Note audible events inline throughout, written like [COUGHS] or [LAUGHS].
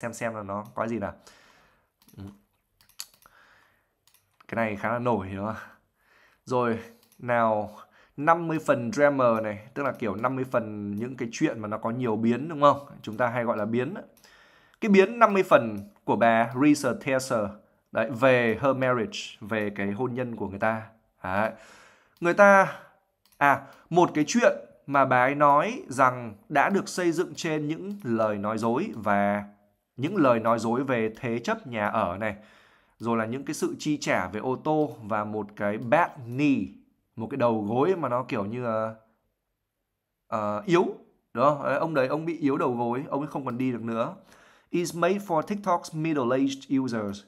xem xem là nó có gì nào ừ. cái này khá là nổi đúng không rồi nào 50 phần drama này tức là kiểu 50 phần những cái chuyện mà nó có nhiều biến đúng không chúng ta hay gọi là biến cái biến 50 phần của bà Risa Tesser đấy về her marriage về cái hôn nhân của người ta đấy. người ta à một cái chuyện mà bà ấy nói rằng đã được xây dựng trên những lời nói dối và những lời nói dối về thế chấp nhà ở này rồi là những cái sự chi trả về ô tô và một cái back knee một cái đầu gối mà nó kiểu như là uh, yếu đó ông đấy ông bị yếu đầu gối ông ấy không còn đi được nữa is made for TikTok's middle-aged users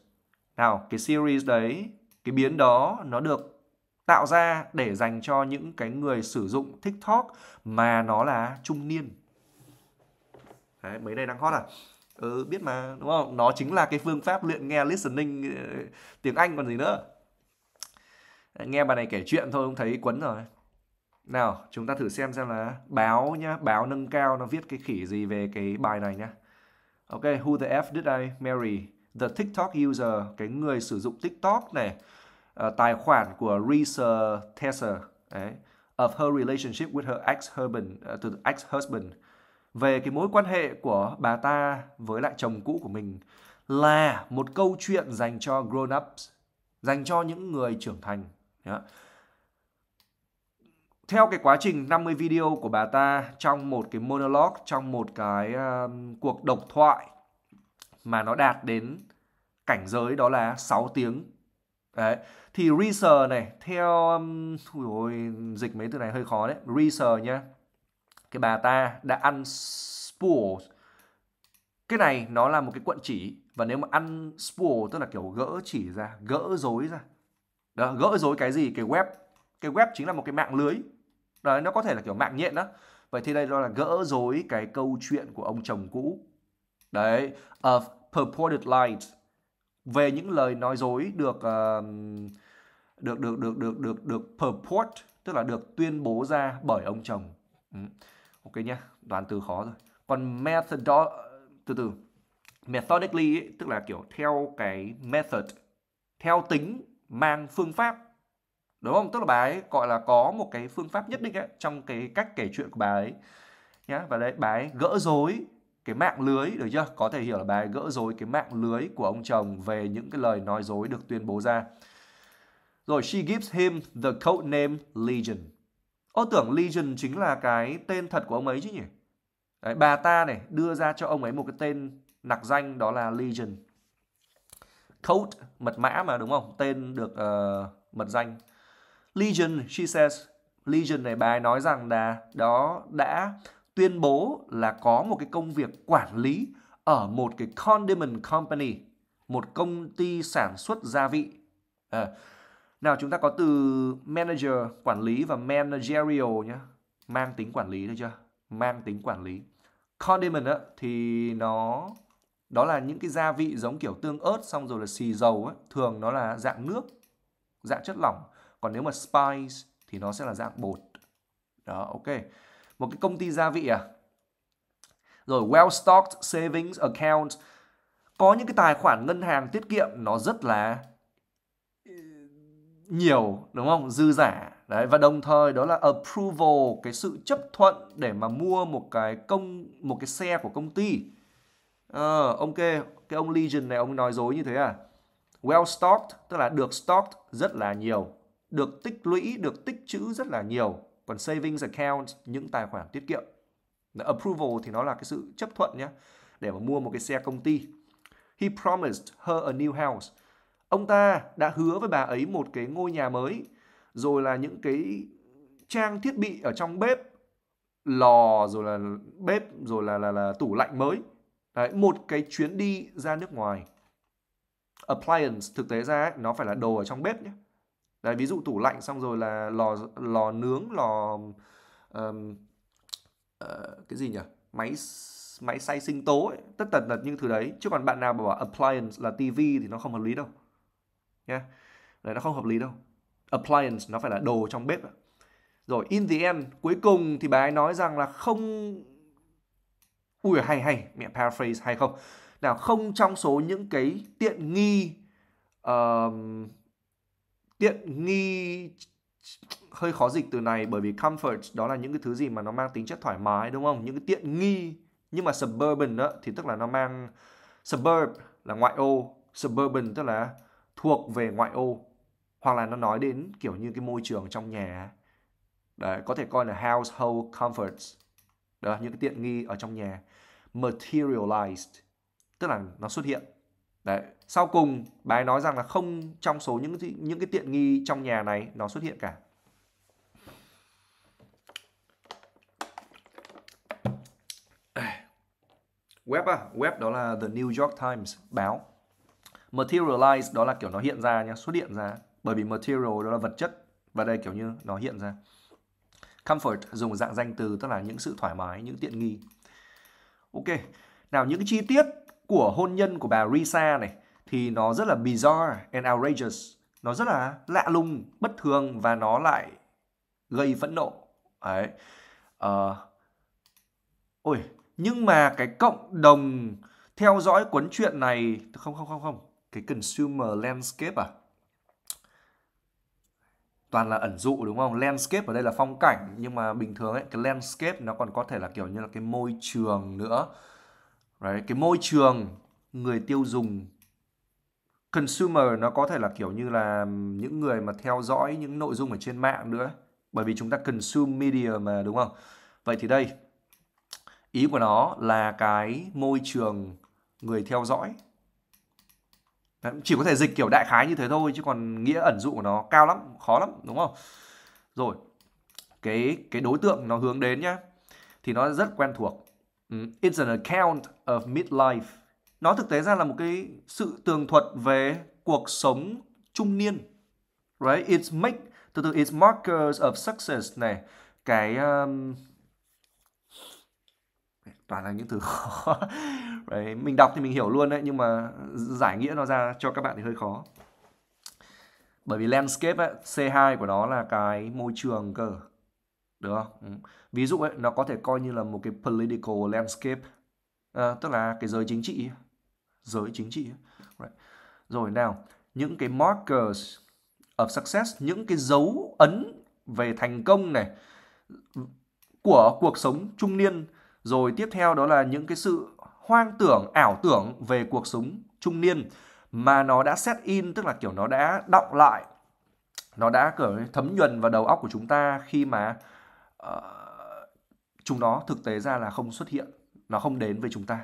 nào cái series đấy cái biến đó nó được tạo ra để dành cho những cái người sử dụng TikTok mà nó là trung niên đấy mấy đây đang hot à ừ biết mà đúng không nó chính là cái phương pháp luyện nghe listening ờ, tiếng anh còn gì nữa nghe bà này kể chuyện thôi không thấy quấn rồi nào chúng ta thử xem xem là báo nhá báo nâng cao nó viết cái khỉ gì về cái bài này nhá ok who the f did I marry the TikTok user cái người sử dụng TikTok này uh, tài khoản của Risa tessa đấy of her relationship with her ex-husband uh, to the ex-husband về cái mối quan hệ của bà ta với lại chồng cũ của mình là một câu chuyện dành cho grown ups, dành cho những người trưởng thành. Theo cái quá trình 50 video của bà ta trong một cái monologue, trong một cái um, cuộc độc thoại mà nó đạt đến cảnh giới đó là 6 tiếng. Đấy. Thì research này, theo... Um, ôi, dịch mấy từ này hơi khó đấy. research nhá cái bà ta đã ăn spool cái này nó là một cái quận chỉ và nếu mà ăn spool tức là kiểu gỡ chỉ ra gỡ dối ra đó, gỡ dối cái gì cái web cái web chính là một cái mạng lưới đấy nó có thể là kiểu mạng nhện đó vậy thì đây nó là gỡ dối cái câu chuyện của ông chồng cũ đấy of purported lies về những lời nói dối được uh, được được được được được được purport tức là được tuyên bố ra bởi ông chồng ừ ok nhá toàn từ khó rồi còn method đó từ từ methodically ấy, tức là kiểu theo cái method theo tính mang phương pháp đúng không tức là bà ấy gọi là có một cái phương pháp nhất định ấy, trong cái cách kể chuyện của bà ấy nhá và đấy bà ấy gỡ rối cái mạng lưới được chưa có thể hiểu là bà ấy gỡ rối cái mạng lưới của ông chồng về những cái lời nói dối được tuyên bố ra rồi she gives him the code name legion Ô tưởng Legion chính là cái tên thật của ông ấy chứ nhỉ? Đấy, bà ta này đưa ra cho ông ấy một cái tên nặc danh đó là Legion. Code, mật mã mà đúng không? Tên được uh, mật danh. Legion, she says, Legion này bà ấy nói rằng là đó đã tuyên bố là có một cái công việc quản lý ở một cái condiment company, một công ty sản xuất gia vị. À, nào chúng ta có từ manager, quản lý và managerial nhé. Mang tính quản lý thôi chưa? Mang tính quản lý. Condiment á, thì nó đó là những cái gia vị giống kiểu tương ớt xong rồi là xì dầu ấy. Thường nó là dạng nước, dạng chất lỏng. Còn nếu mà spice thì nó sẽ là dạng bột. Đó, ok. Một cái công ty gia vị à? Rồi well-stocked savings account. Có những cái tài khoản ngân hàng tiết kiệm nó rất là nhiều đúng không dư giả đấy và đồng thời đó là approval cái sự chấp thuận để mà mua một cái công một cái xe của công ty à, ờ, ok cái ông legion này ông nói dối như thế à well stocked tức là được stocked rất là nhiều được tích lũy được tích trữ rất là nhiều còn savings account những tài khoản tiết kiệm approval thì nó là cái sự chấp thuận nhé để mà mua một cái xe công ty he promised her a new house Ông ta đã hứa với bà ấy một cái ngôi nhà mới, rồi là những cái trang thiết bị ở trong bếp, lò rồi là bếp rồi là là, là tủ lạnh mới. Đấy, một cái chuyến đi ra nước ngoài. Appliance thực tế ra ấy, nó phải là đồ ở trong bếp nhé. Đấy, ví dụ tủ lạnh xong rồi là lò lò nướng, lò um, uh, cái gì nhỉ? Máy máy xay sinh tố ấy, tất tần tật những thứ đấy. Chứ còn bạn nào bảo appliance là tivi thì nó không hợp lý đâu nha đấy nó không hợp lý đâu appliance nó phải là đồ trong bếp rồi in the end cuối cùng thì bà ấy nói rằng là không ui hay hay mẹ paraphrase hay không nào không trong số những cái tiện nghi uh, tiện nghi hơi khó dịch từ này bởi vì comfort đó là những cái thứ gì mà nó mang tính chất thoải mái đúng không những cái tiện nghi nhưng mà suburban đó, thì tức là nó mang suburb là ngoại ô suburban tức là thuộc về ngoại ô hoặc là nó nói đến kiểu như cái môi trường trong nhà đấy có thể coi là household comforts đó những cái tiện nghi ở trong nhà materialized tức là nó xuất hiện đấy sau cùng bài nói rằng là không trong số những những cái tiện nghi trong nhà này nó xuất hiện cả web à web đó là the New York Times báo materialize đó là kiểu nó hiện ra nhá xuất hiện ra bởi vì material đó là vật chất và đây kiểu như nó hiện ra comfort dùng dạng danh từ tức là những sự thoải mái những tiện nghi ok nào những chi tiết của hôn nhân của bà Risa này thì nó rất là bizarre and outrageous nó rất là lạ lùng bất thường và nó lại gây phẫn nộ đấy uh, ôi nhưng mà cái cộng đồng theo dõi cuốn truyện này không không không không cái consumer landscape à toàn là ẩn dụ đúng không landscape ở đây là phong cảnh nhưng mà bình thường ấy cái landscape nó còn có thể là kiểu như là cái môi trường nữa đấy cái môi trường người tiêu dùng consumer nó có thể là kiểu như là những người mà theo dõi những nội dung ở trên mạng nữa bởi vì chúng ta consume media mà đúng không vậy thì đây ý của nó là cái môi trường người theo dõi Đấy, chỉ có thể dịch kiểu đại khái như thế thôi chứ còn nghĩa ẩn dụ của nó cao lắm khó lắm đúng không rồi cái cái đối tượng nó hướng đến nhá thì nó rất quen thuộc ừ, it's an account of midlife nó thực tế ra là một cái sự tường thuật về cuộc sống trung niên right it's make từ từ it's markers of success này cái um, toàn là những từ [LAUGHS] khó đấy, mình đọc thì mình hiểu luôn đấy nhưng mà giải nghĩa nó ra cho các bạn thì hơi khó bởi vì landscape ấy, C2 của nó là cái môi trường cơ được không? Ừ. Ví dụ ấy, nó có thể coi như là một cái political landscape à, tức là cái giới chính trị giới chính trị right. rồi nào những cái markers of success những cái dấu ấn về thành công này của cuộc sống trung niên rồi tiếp theo đó là những cái sự hoang tưởng, ảo tưởng về cuộc sống trung niên mà nó đã set in, tức là kiểu nó đã đọng lại, nó đã kiểu thấm nhuần vào đầu óc của chúng ta khi mà uh, chúng nó thực tế ra là không xuất hiện, nó không đến với chúng ta.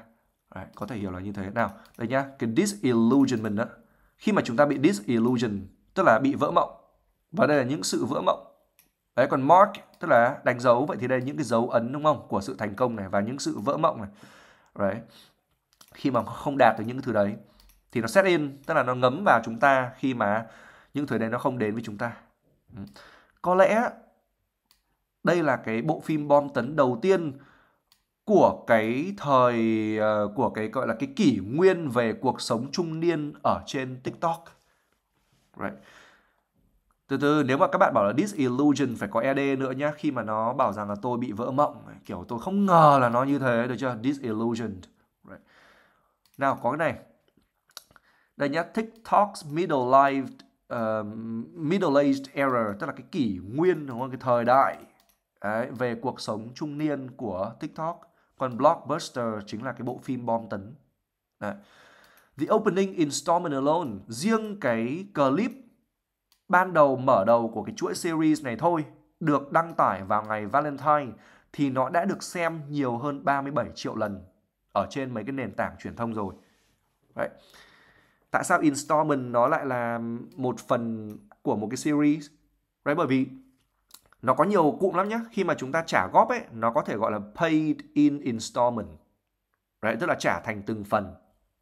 Đấy, có thể hiểu là như thế nào. Đây nhá, cái disillusionment đó. Khi mà chúng ta bị disillusion, tức là bị vỡ mộng. Và đây là những sự vỡ mộng đấy còn mark tức là đánh dấu vậy thì đây những cái dấu ấn đúng không của sự thành công này và những sự vỡ mộng này đấy khi mà không đạt được những cái thứ đấy thì nó set in tức là nó ngấm vào chúng ta khi mà những thứ đấy nó không đến với chúng ta ừ. có lẽ đây là cái bộ phim bom tấn đầu tiên của cái thời ờ, của cái gọi là cái kỷ nguyên về cuộc sống trung niên ở trên TikTok. Right từ từ nếu mà các bạn bảo là disillusion phải có ed nữa nhá khi mà nó bảo rằng là tôi bị vỡ mộng kiểu tôi không ngờ là nó như thế được chưa disillusioned right. nào có cái này đây nhá tiktok's middle life uh, middle aged era tức là cái kỷ nguyên đúng không cái thời đại Đấy, về cuộc sống trung niên của tiktok còn blockbuster chính là cái bộ phim bom tấn Đấy. the opening installment alone riêng cái clip ban đầu mở đầu của cái chuỗi series này thôi được đăng tải vào ngày Valentine thì nó đã được xem nhiều hơn 37 triệu lần ở trên mấy cái nền tảng truyền thông rồi. Đấy. Tại sao installment nó lại là một phần của một cái series? Đấy bởi vì nó có nhiều cụm lắm nhé. Khi mà chúng ta trả góp ấy, nó có thể gọi là paid in installment. Đấy, tức là trả thành từng phần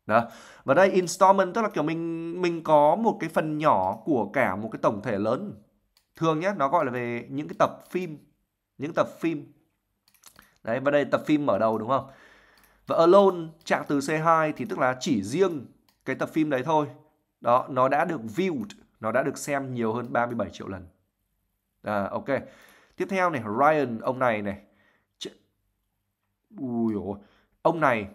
đó. Và đây installment tức là kiểu mình mình có một cái phần nhỏ của cả một cái tổng thể lớn. Thường nhé, nó gọi là về những cái tập phim, những tập phim. Đấy và đây tập phim mở đầu đúng không? Và alone trạng từ C2 thì tức là chỉ riêng cái tập phim đấy thôi. Đó, nó đã được viewed, nó đã được xem nhiều hơn 37 triệu lần. À ok. Tiếp theo này, Ryan ông này này. Ch... Ui dồi, ông này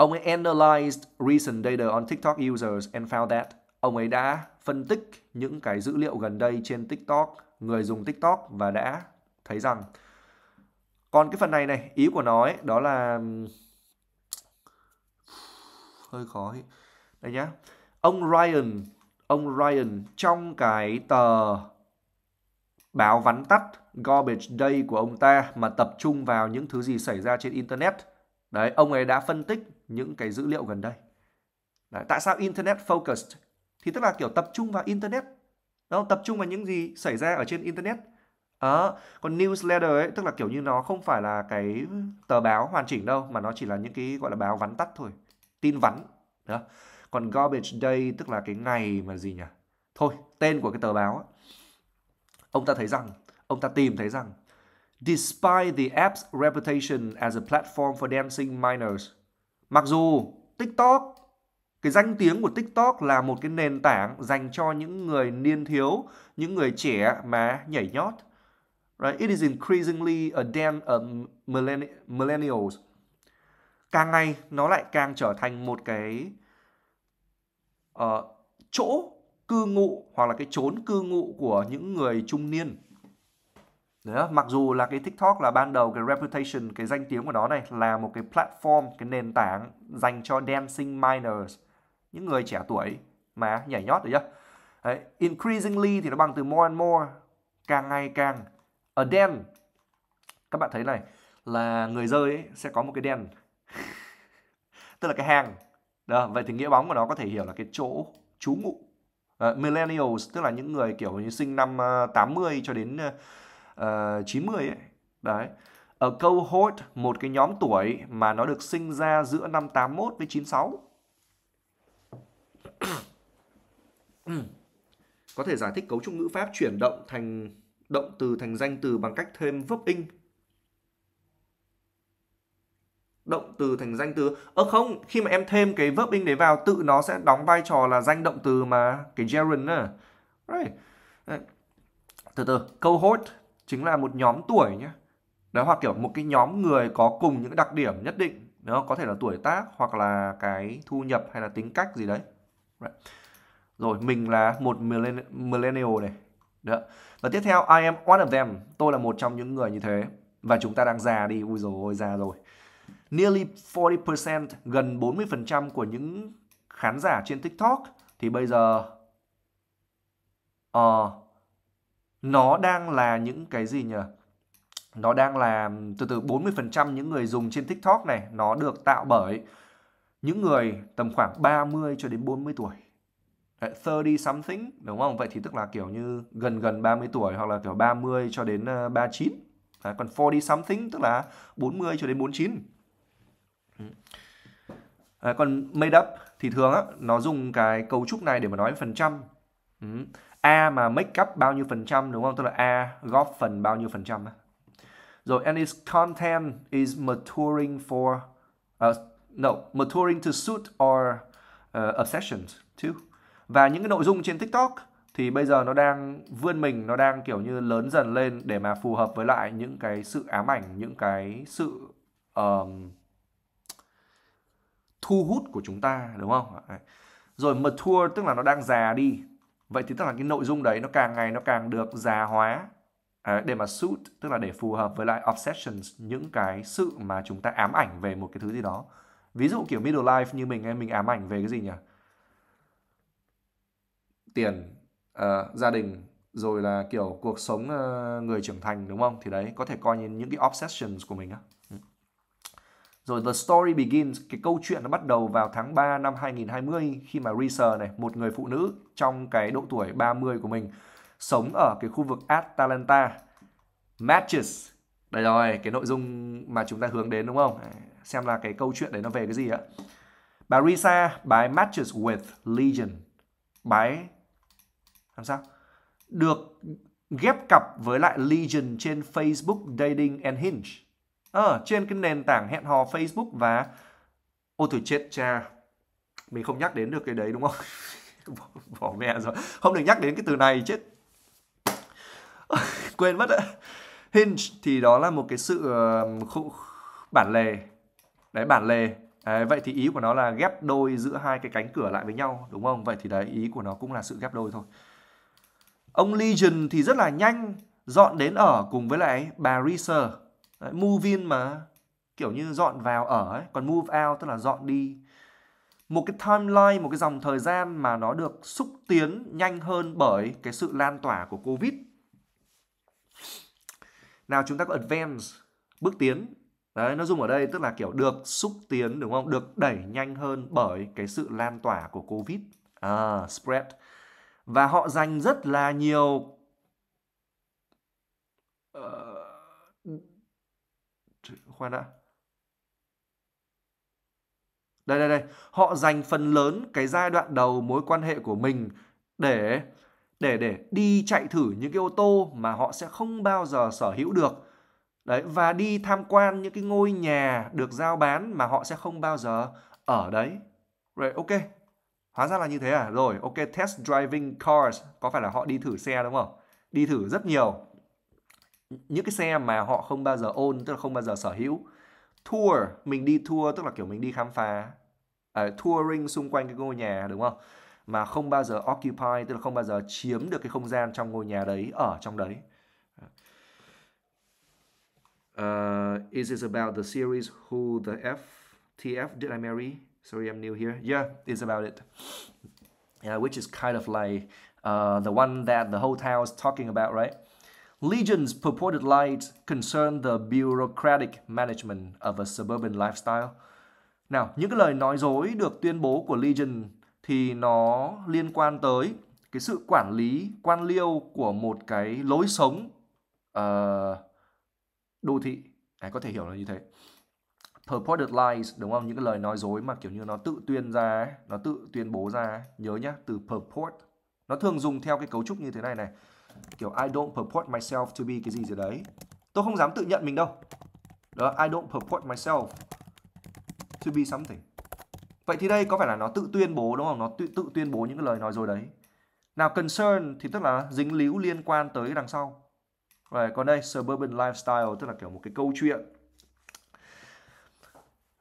Ông ấy analyzed recent data on TikTok users and found that ông ấy đã phân tích những cái dữ liệu gần đây trên TikTok, người dùng TikTok và đã thấy rằng còn cái phần này này, ý của nó ấy, đó là hơi khó ấy. Đây nhá. Ông Ryan, ông Ryan trong cái tờ báo vắn tắt Garbage Day của ông ta mà tập trung vào những thứ gì xảy ra trên internet. Đấy, ông ấy đã phân tích những cái dữ liệu gần đây Đấy, tại sao internet focused thì tức là kiểu tập trung vào internet đó tập trung vào những gì xảy ra ở trên internet à, còn newsletter ấy tức là kiểu như nó không phải là cái tờ báo hoàn chỉnh đâu mà nó chỉ là những cái gọi là báo vắn tắt thôi tin vắn đó còn garbage day tức là cái ngày mà gì nhỉ thôi tên của cái tờ báo ấy. ông ta thấy rằng ông ta tìm thấy rằng despite the app's reputation as a platform for dancing minors Mặc dù TikTok cái danh tiếng của TikTok là một cái nền tảng dành cho những người niên thiếu, những người trẻ mà nhảy nhót. Right? It is increasingly a den of millennials. Càng ngày nó lại càng trở thành một cái uh, chỗ cư ngụ hoặc là cái chốn cư ngụ của những người trung niên. Đấy Mặc dù là cái TikTok là ban đầu cái reputation, cái danh tiếng của nó này là một cái platform, cái nền tảng dành cho dancing minors, những người trẻ tuổi mà nhảy nhót được chưa? Đấy, increasingly thì nó bằng từ more and more, càng ngày càng. a den các bạn thấy này, là người rơi sẽ có một cái den [LAUGHS] tức là cái hang Đó, vậy thì nghĩa bóng của nó có thể hiểu là cái chỗ trú ngụ. Uh, millennials tức là những người kiểu như sinh năm uh, ờ, 80 cho đến uh, uh, ờ, 90 ấy. Đấy. Ở câu cohort, một cái nhóm tuổi mà nó được sinh ra giữa năm 81 với 96. [COUGHS] Có thể giải thích cấu trúc ngữ pháp chuyển động thành động từ thành danh từ bằng cách thêm vấp in động từ thành danh từ ơ không khi mà em thêm cái verb in đấy vào tự nó sẽ đóng vai trò là danh động từ mà cái gerund right. từ từ câu hốt chính là một nhóm tuổi nhé đó hoặc kiểu một cái nhóm người có cùng những đặc điểm nhất định nó có thể là tuổi tác hoặc là cái thu nhập hay là tính cách gì đấy rồi mình là một millennial này đó và tiếp theo I am one of them tôi là một trong những người như thế và chúng ta đang già đi ui rồi ôi già rồi nearly 40% gần 40% của những khán giả trên TikTok thì bây giờ uh, nó đang là những cái gì nhỉ? Nó đang là từ từ 40% những người dùng trên TikTok này nó được tạo bởi những người tầm khoảng 30 cho đến 40 tuổi. 30 something đúng không? Vậy thì tức là kiểu như gần gần 30 tuổi hoặc là kiểu 30 cho đến 39. Ờ, Đấy, còn 40 something tức là 40 cho đến 49. À, còn made up thì thường á, nó dùng cái cấu trúc này để mà nói phần trăm. Ừ. A mà make up bao nhiêu phần trăm đúng không? Tức là A góp phần bao nhiêu phần trăm Rồi and its content is maturing for uh, no, maturing to suit our uh, obsessions too. Và những cái nội dung trên TikTok thì bây giờ nó đang vươn mình, nó đang kiểu như lớn dần lên để mà phù hợp với lại những cái sự ám ảnh, những cái sự um, thu hút của chúng ta đúng không? Rồi mature tức là nó đang già đi vậy thì tức là cái nội dung đấy nó càng ngày nó càng được già hóa à, để mà suit tức là để phù hợp với lại obsessions những cái sự mà chúng ta ám ảnh về một cái thứ gì đó ví dụ kiểu middle life như mình em mình ám ảnh về cái gì nhỉ tiền uh, gia đình rồi là kiểu cuộc sống uh, người trưởng thành đúng không thì đấy có thể coi như những cái obsessions của mình á ừ. Rồi The Story Begins, cái câu chuyện nó bắt đầu vào tháng 3 năm 2020 khi mà Risa này, một người phụ nữ trong cái độ tuổi 30 của mình, sống ở cái khu vực Atlanta, Matches, đây rồi, cái nội dung mà chúng ta hướng đến đúng không? À, xem là cái câu chuyện đấy nó về cái gì ạ? Bà Risa, bà matches with Legion. Bà làm sao? Được ghép cặp với lại Legion trên Facebook Dating and Hinge à, trên cái nền tảng hẹn hò Facebook và ô thử chết cha mình không nhắc đến được cái đấy đúng không [LAUGHS] bỏ, bỏ mẹ rồi không được nhắc đến cái từ này chết [LAUGHS] quên mất ạ hinge thì đó là một cái sự ờ, khu, bản lề đấy bản lề đấy, vậy thì ý của nó là ghép đôi giữa hai cái cánh cửa lại với nhau đúng không vậy thì đấy ý của nó cũng là sự ghép đôi thôi ông legion thì rất là nhanh dọn đến ở cùng với lại bà Reeser Đấy, move in mà kiểu như dọn vào ở ấy, còn move out tức là dọn đi. Một cái timeline, một cái dòng thời gian mà nó được xúc tiến nhanh hơn bởi cái sự lan tỏa của Covid. Nào chúng ta có advance, bước tiến. Đấy, nó dùng ở đây tức là kiểu được xúc tiến đúng không? Được đẩy nhanh hơn bởi cái sự lan tỏa của Covid. À, spread. Và họ dành rất là nhiều uh, khoan đã đây đây đây họ dành phần lớn cái giai đoạn đầu mối quan hệ của mình để để để đi chạy thử những cái ô tô mà họ sẽ không bao giờ sở hữu được đấy và đi tham quan những cái ngôi nhà được giao bán mà họ sẽ không bao giờ ở đấy rồi ok hóa ra là như thế à rồi ok test driving cars có phải là họ đi thử xe đúng không đi thử rất nhiều những cái xe mà họ không bao giờ own tức là không bao giờ sở hữu tour mình đi tour tức là kiểu mình đi khám phá uh, touring xung quanh cái ngôi nhà đúng không mà không bao giờ occupy tức là không bao giờ chiếm được cái không gian trong ngôi nhà đấy ở trong đấy uh, is this about the series who the f tf did I marry sorry I'm new here yeah it's about it yeah, which is kind of like uh, the one that the hotel is talking about right Legion's purported lies concern the bureaucratic management of a suburban lifestyle. Nào, những cái lời nói dối được tuyên bố của Legion thì nó liên quan tới cái sự quản lý quan liêu của một cái lối sống uh, đô thị. À, có thể hiểu là như thế. Purported lies, đúng không? Những cái lời nói dối mà kiểu như nó tự tuyên ra, nó tự tuyên bố ra. Nhớ nhá, từ purport. Nó thường dùng theo cái cấu trúc như thế này này kiểu I don't purport myself to be cái gì gì đấy tôi không dám tự nhận mình đâu đó I don't purport myself to be something vậy thì đây có phải là nó tự tuyên bố đúng không nó tự, tự tuyên bố những cái lời nói rồi đấy nào concern thì tức là dính líu liên quan tới đằng sau rồi còn đây suburban lifestyle tức là kiểu một cái câu chuyện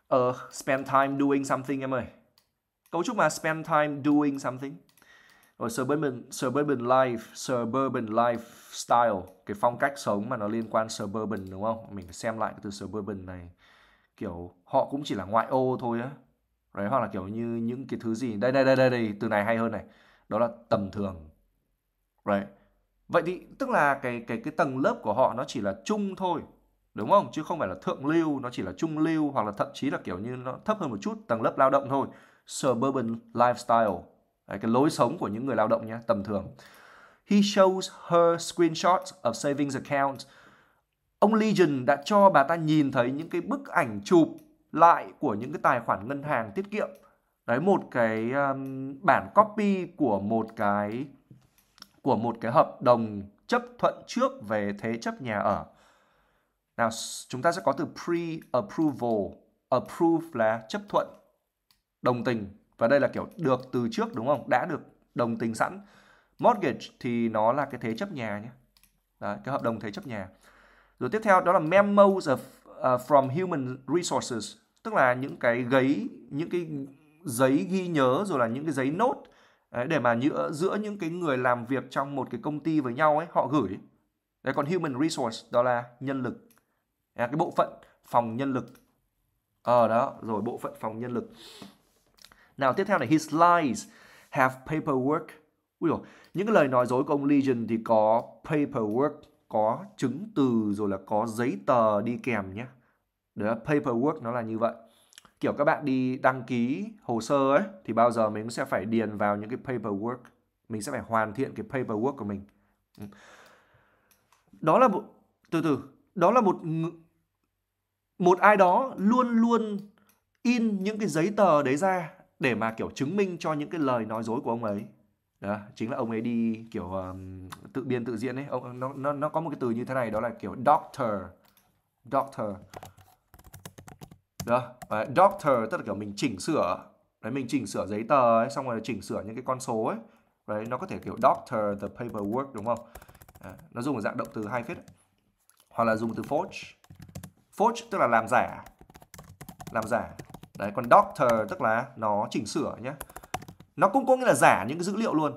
ờ uh, spend time doing something em ơi cấu trúc mà spend time doing something rồi ờ, suburban suburban life suburban lifestyle cái phong cách sống mà nó liên quan suburban đúng không mình phải xem lại cái từ suburban này kiểu họ cũng chỉ là ngoại ô thôi á đấy hoặc là kiểu như những cái thứ gì đây đây đây đây đây từ này hay hơn này đó là tầm thường right vậy thì tức là cái cái cái tầng lớp của họ nó chỉ là trung thôi đúng không chứ không phải là thượng lưu nó chỉ là trung lưu hoặc là thậm chí là kiểu như nó thấp hơn một chút tầng lớp lao động thôi suburban lifestyle Đấy, cái lối sống của những người lao động nhé, tầm thường. He shows her screenshots of savings account. Ông Legion đã cho bà ta nhìn thấy những cái bức ảnh chụp lại của những cái tài khoản ngân hàng tiết kiệm. Đấy một cái um, bản copy của một cái của một cái hợp đồng chấp thuận trước về thế chấp nhà ở. Nào, chúng ta sẽ có từ pre-approval. Approve là chấp thuận, đồng tình và đây là kiểu được từ trước đúng không? Đã được đồng tình sẵn. Mortgage thì nó là cái thế chấp nhà nhé. Đấy, cái hợp đồng thế chấp nhà. Rồi tiếp theo đó là memos of, uh, from human resources, tức là những cái giấy những cái giấy ghi nhớ rồi là những cái giấy nốt để mà giữa, giữa những cái người làm việc trong một cái công ty với nhau ấy họ gửi. Đấy, còn human resource đó là nhân lực. À, cái bộ phận phòng nhân lực. Ờ à, đó, rồi bộ phận phòng nhân lực. Nào tiếp theo này, his lies have paperwork. Ui dồi, những cái lời nói dối của ông Legion thì có paperwork, có chứng từ rồi là có giấy tờ đi kèm nhé. Đấy paperwork nó là như vậy. Kiểu các bạn đi đăng ký hồ sơ ấy thì bao giờ mình cũng sẽ phải điền vào những cái paperwork. Mình sẽ phải hoàn thiện cái paperwork của mình. Ừ. Đó là một từ từ, đó là một một ai đó luôn luôn in những cái giấy tờ đấy ra để mà kiểu chứng minh cho những cái lời nói dối của ông ấy đó, chính là ông ấy đi kiểu um, tự biên tự diễn ấy ông nó nó nó có một cái từ như thế này đó là kiểu doctor doctor đó và doctor tức là kiểu mình chỉnh sửa đấy mình chỉnh sửa giấy tờ ấy xong rồi chỉnh sửa những cái con số ấy đấy nó có thể kiểu doctor the paperwork đúng không à, nó dùng ở dạng động từ hai phết hoặc là dùng từ forge forge tức là làm giả làm giả Đấy, còn doctor tức là nó chỉnh sửa nhé. Nó cũng có nghĩa là giả những cái dữ liệu luôn.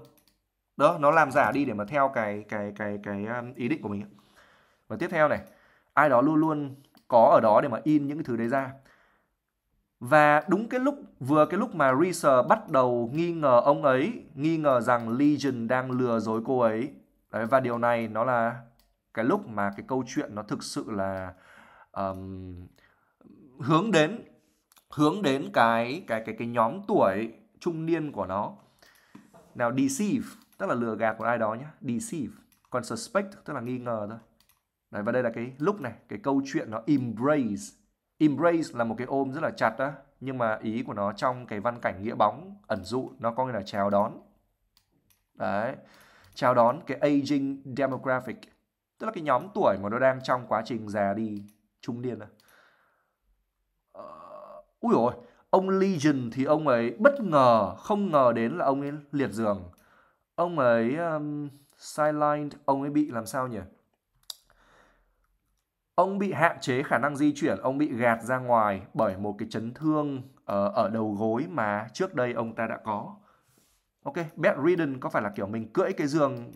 Đó, nó làm giả đi để mà theo cái cái cái cái um, ý định của mình. Và tiếp theo này, ai đó luôn luôn có ở đó để mà in những cái thứ đấy ra. Và đúng cái lúc vừa cái lúc mà Reeser bắt đầu nghi ngờ ông ấy, nghi ngờ rằng Legion đang lừa dối cô ấy. Đấy, và điều này nó là cái lúc mà cái câu chuyện nó thực sự là um, hướng đến hướng đến cái cái cái cái nhóm tuổi trung niên của nó nào deceive tức là lừa gạt của ai đó nhá deceive còn suspect tức là nghi ngờ thôi đấy và đây là cái lúc này cái câu chuyện nó embrace embrace là một cái ôm rất là chặt đó nhưng mà ý của nó trong cái văn cảnh nghĩa bóng ẩn dụ nó có nghĩa là chào đón đấy chào đón cái aging demographic tức là cái nhóm tuổi mà nó đang trong quá trình già đi trung niên đó Úi dồi, ông Legion thì ông ấy bất ngờ, không ngờ đến là ông ấy liệt giường. Ông ấy um, sidelined, ông ấy bị làm sao nhỉ? Ông bị hạn chế khả năng di chuyển, ông bị gạt ra ngoài bởi một cái chấn thương uh, ở đầu gối mà trước đây ông ta đã có. Ok, bedridden có phải là kiểu mình cưỡi cái giường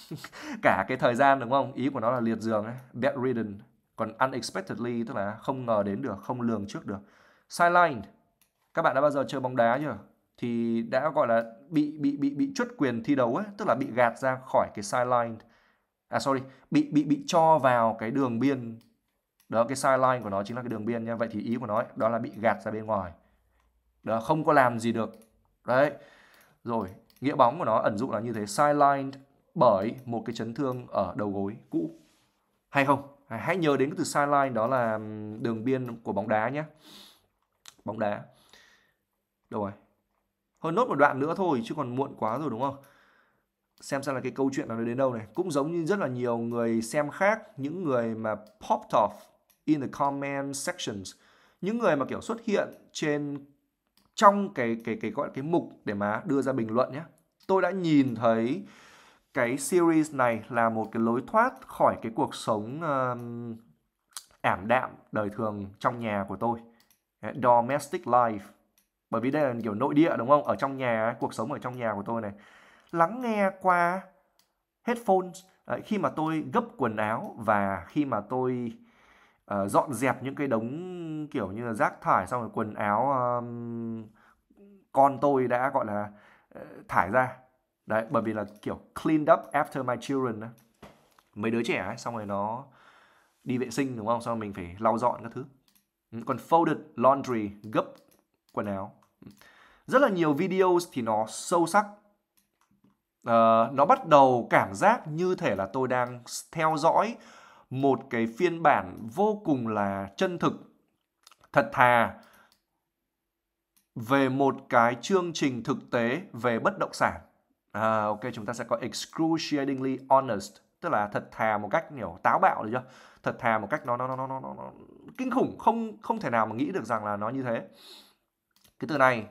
[LAUGHS] cả cái thời gian đúng không? Ý của nó là liệt giường ấy, bedridden. Còn unexpectedly tức là không ngờ đến được, không lường trước được sideline các bạn đã bao giờ chơi bóng đá chưa thì đã gọi là bị bị bị bị chuất quyền thi đấu ấy, tức là bị gạt ra khỏi cái sideline à sorry bị bị bị cho vào cái đường biên đó cái sideline của nó chính là cái đường biên nha vậy thì ý của nó ấy, đó là bị gạt ra bên ngoài đó không có làm gì được đấy rồi nghĩa bóng của nó ẩn dụ là như thế sidelined bởi một cái chấn thương ở đầu gối cũ hay không hãy nhớ đến cái từ sideline đó là đường biên của bóng đá nhé bóng đá đâu rồi hơn nốt một đoạn nữa thôi chứ còn muộn quá rồi đúng không xem xem là cái câu chuyện nó đến đâu này cũng giống như rất là nhiều người xem khác những người mà popped off in the comment sections những người mà kiểu xuất hiện trên trong cái cái cái gọi cái mục để mà đưa ra bình luận nhé tôi đã nhìn thấy cái series này là một cái lối thoát khỏi cái cuộc sống uh, ảm đạm đời thường trong nhà của tôi domestic life bởi vì đây là kiểu nội địa đúng không ở trong nhà cuộc sống ở trong nhà của tôi này lắng nghe qua headphones khi mà tôi gấp quần áo và khi mà tôi uh, dọn dẹp những cái đống kiểu như là rác thải xong rồi quần áo um, con tôi đã gọi là uh, thải ra đấy bởi vì là kiểu cleaned up after my children mấy đứa trẻ ấy, xong rồi nó đi vệ sinh đúng không xong rồi mình phải lau dọn các thứ Ừ, còn folded laundry gấp quần áo rất là nhiều videos thì nó sâu sắc uh, nó bắt đầu cảm giác như thể là tôi đang theo dõi một cái phiên bản vô cùng là chân thực thật thà về một cái chương trình thực tế về bất động sản à, ok chúng ta sẽ có excruciatingly honest tức là thật thà một cách kiểu táo bạo được chưa thật thà một cách nó nó nó nó nó, nó kinh khủng không không thể nào mà nghĩ được rằng là nó như thế cái từ này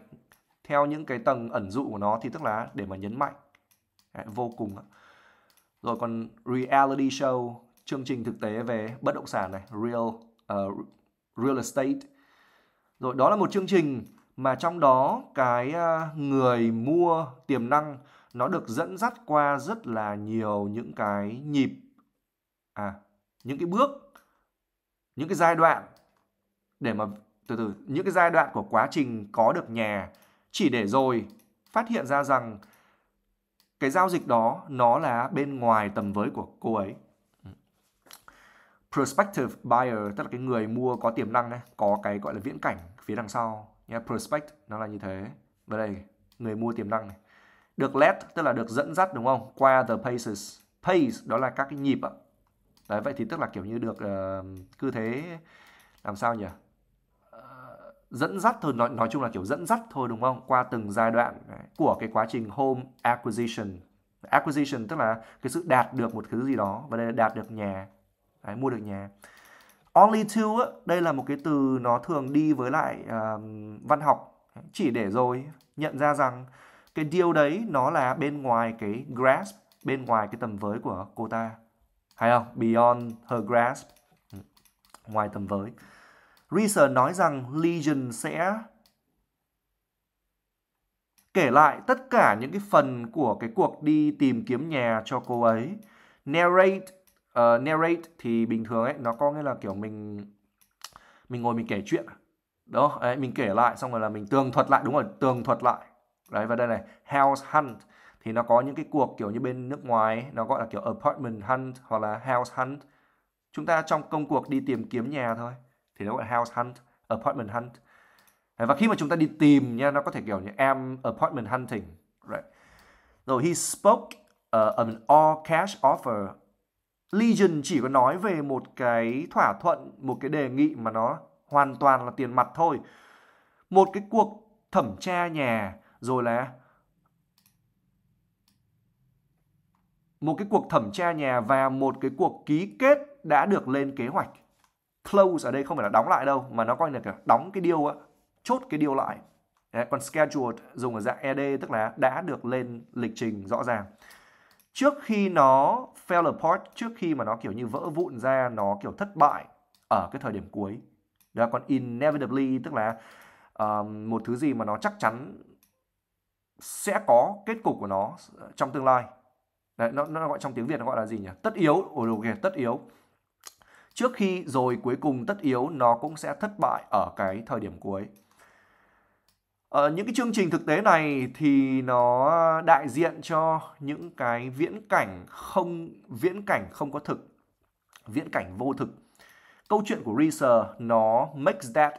theo những cái tầng ẩn dụ của nó thì tức là để mà nhấn mạnh Đấy, vô cùng rồi còn reality show chương trình thực tế về bất động sản này real uh, real estate rồi đó là một chương trình mà trong đó cái ờ, người mua tiềm năng nó được dẫn dắt qua rất là nhiều những cái nhịp à những cái bước những cái giai đoạn để mà từ từ những cái giai đoạn của quá trình có được nhà chỉ để rồi phát hiện ra rằng cái giao dịch đó nó là bên ngoài tầm với của cô ấy prospective buyer tức là cái người mua có tiềm năng này, có cái gọi là viễn cảnh phía đằng sau nhé prospect nó là như thế và đây người mua tiềm năng này được led tức là được dẫn dắt đúng không qua the paces pace đó là các cái nhịp ạ đấy vậy thì tức là kiểu như được uh, cứ thế làm sao nhỉ uh, dẫn dắt thôi nói nói chung là kiểu dẫn dắt thôi đúng không qua từng giai đoạn của cái quá trình home acquisition acquisition tức là cái sự đạt được một thứ gì đó và đây là đạt được nhà đấy, mua được nhà only to đây là một cái từ nó thường đi với lại uh, văn học chỉ để rồi nhận ra rằng cái deal đấy nó là bên ngoài cái grasp bên ngoài cái tầm với của cô ta hay không beyond her grasp ừ. ngoài tầm với Reason nói rằng Legion sẽ kể lại tất cả những cái phần của cái cuộc đi tìm kiếm nhà cho cô ấy. Narrate uh, narrate thì bình thường ấy nó có nghĩa là kiểu mình mình ngồi mình kể chuyện. Đó, ấy, mình kể lại xong rồi là mình tường thuật lại đúng rồi, tường thuật lại đấy và đây này house hunt thì nó có những cái cuộc kiểu như bên nước ngoài nó gọi là kiểu apartment hunt hoặc là house hunt chúng ta trong công cuộc đi tìm kiếm nhà thôi thì nó gọi là house hunt apartment hunt đấy, và khi mà chúng ta đi tìm nha nó có thể kiểu như am apartment hunting right rồi he spoke uh, an all cash offer Legion chỉ có nói về một cái thỏa thuận, một cái đề nghị mà nó hoàn toàn là tiền mặt thôi. Một cái cuộc thẩm tra nhà rồi là một cái cuộc thẩm tra nhà và một cái cuộc ký kết đã được lên kế hoạch. Close ở đây không phải là đóng lại đâu mà nó coi là kiểu đóng cái điều á, chốt cái điều lại. Đấy, còn scheduled dùng ở dạng ED tức là đã được lên lịch trình rõ ràng. Trước khi nó fell apart, trước khi mà nó kiểu như vỡ vụn ra, nó kiểu thất bại ở cái thời điểm cuối. Đó còn inevitably tức là uh, một thứ gì mà nó chắc chắn sẽ có kết cục của nó trong tương lai Đấy, nó, nó gọi trong tiếng Việt nó gọi là gì nhỉ tất yếu ồ đồ okay, tất yếu trước khi rồi cuối cùng tất yếu nó cũng sẽ thất bại ở cái thời điểm cuối Ờ, những cái chương trình thực tế này thì nó đại diện cho những cái viễn cảnh không viễn cảnh không có thực viễn cảnh vô thực câu chuyện của Reeser nó makes that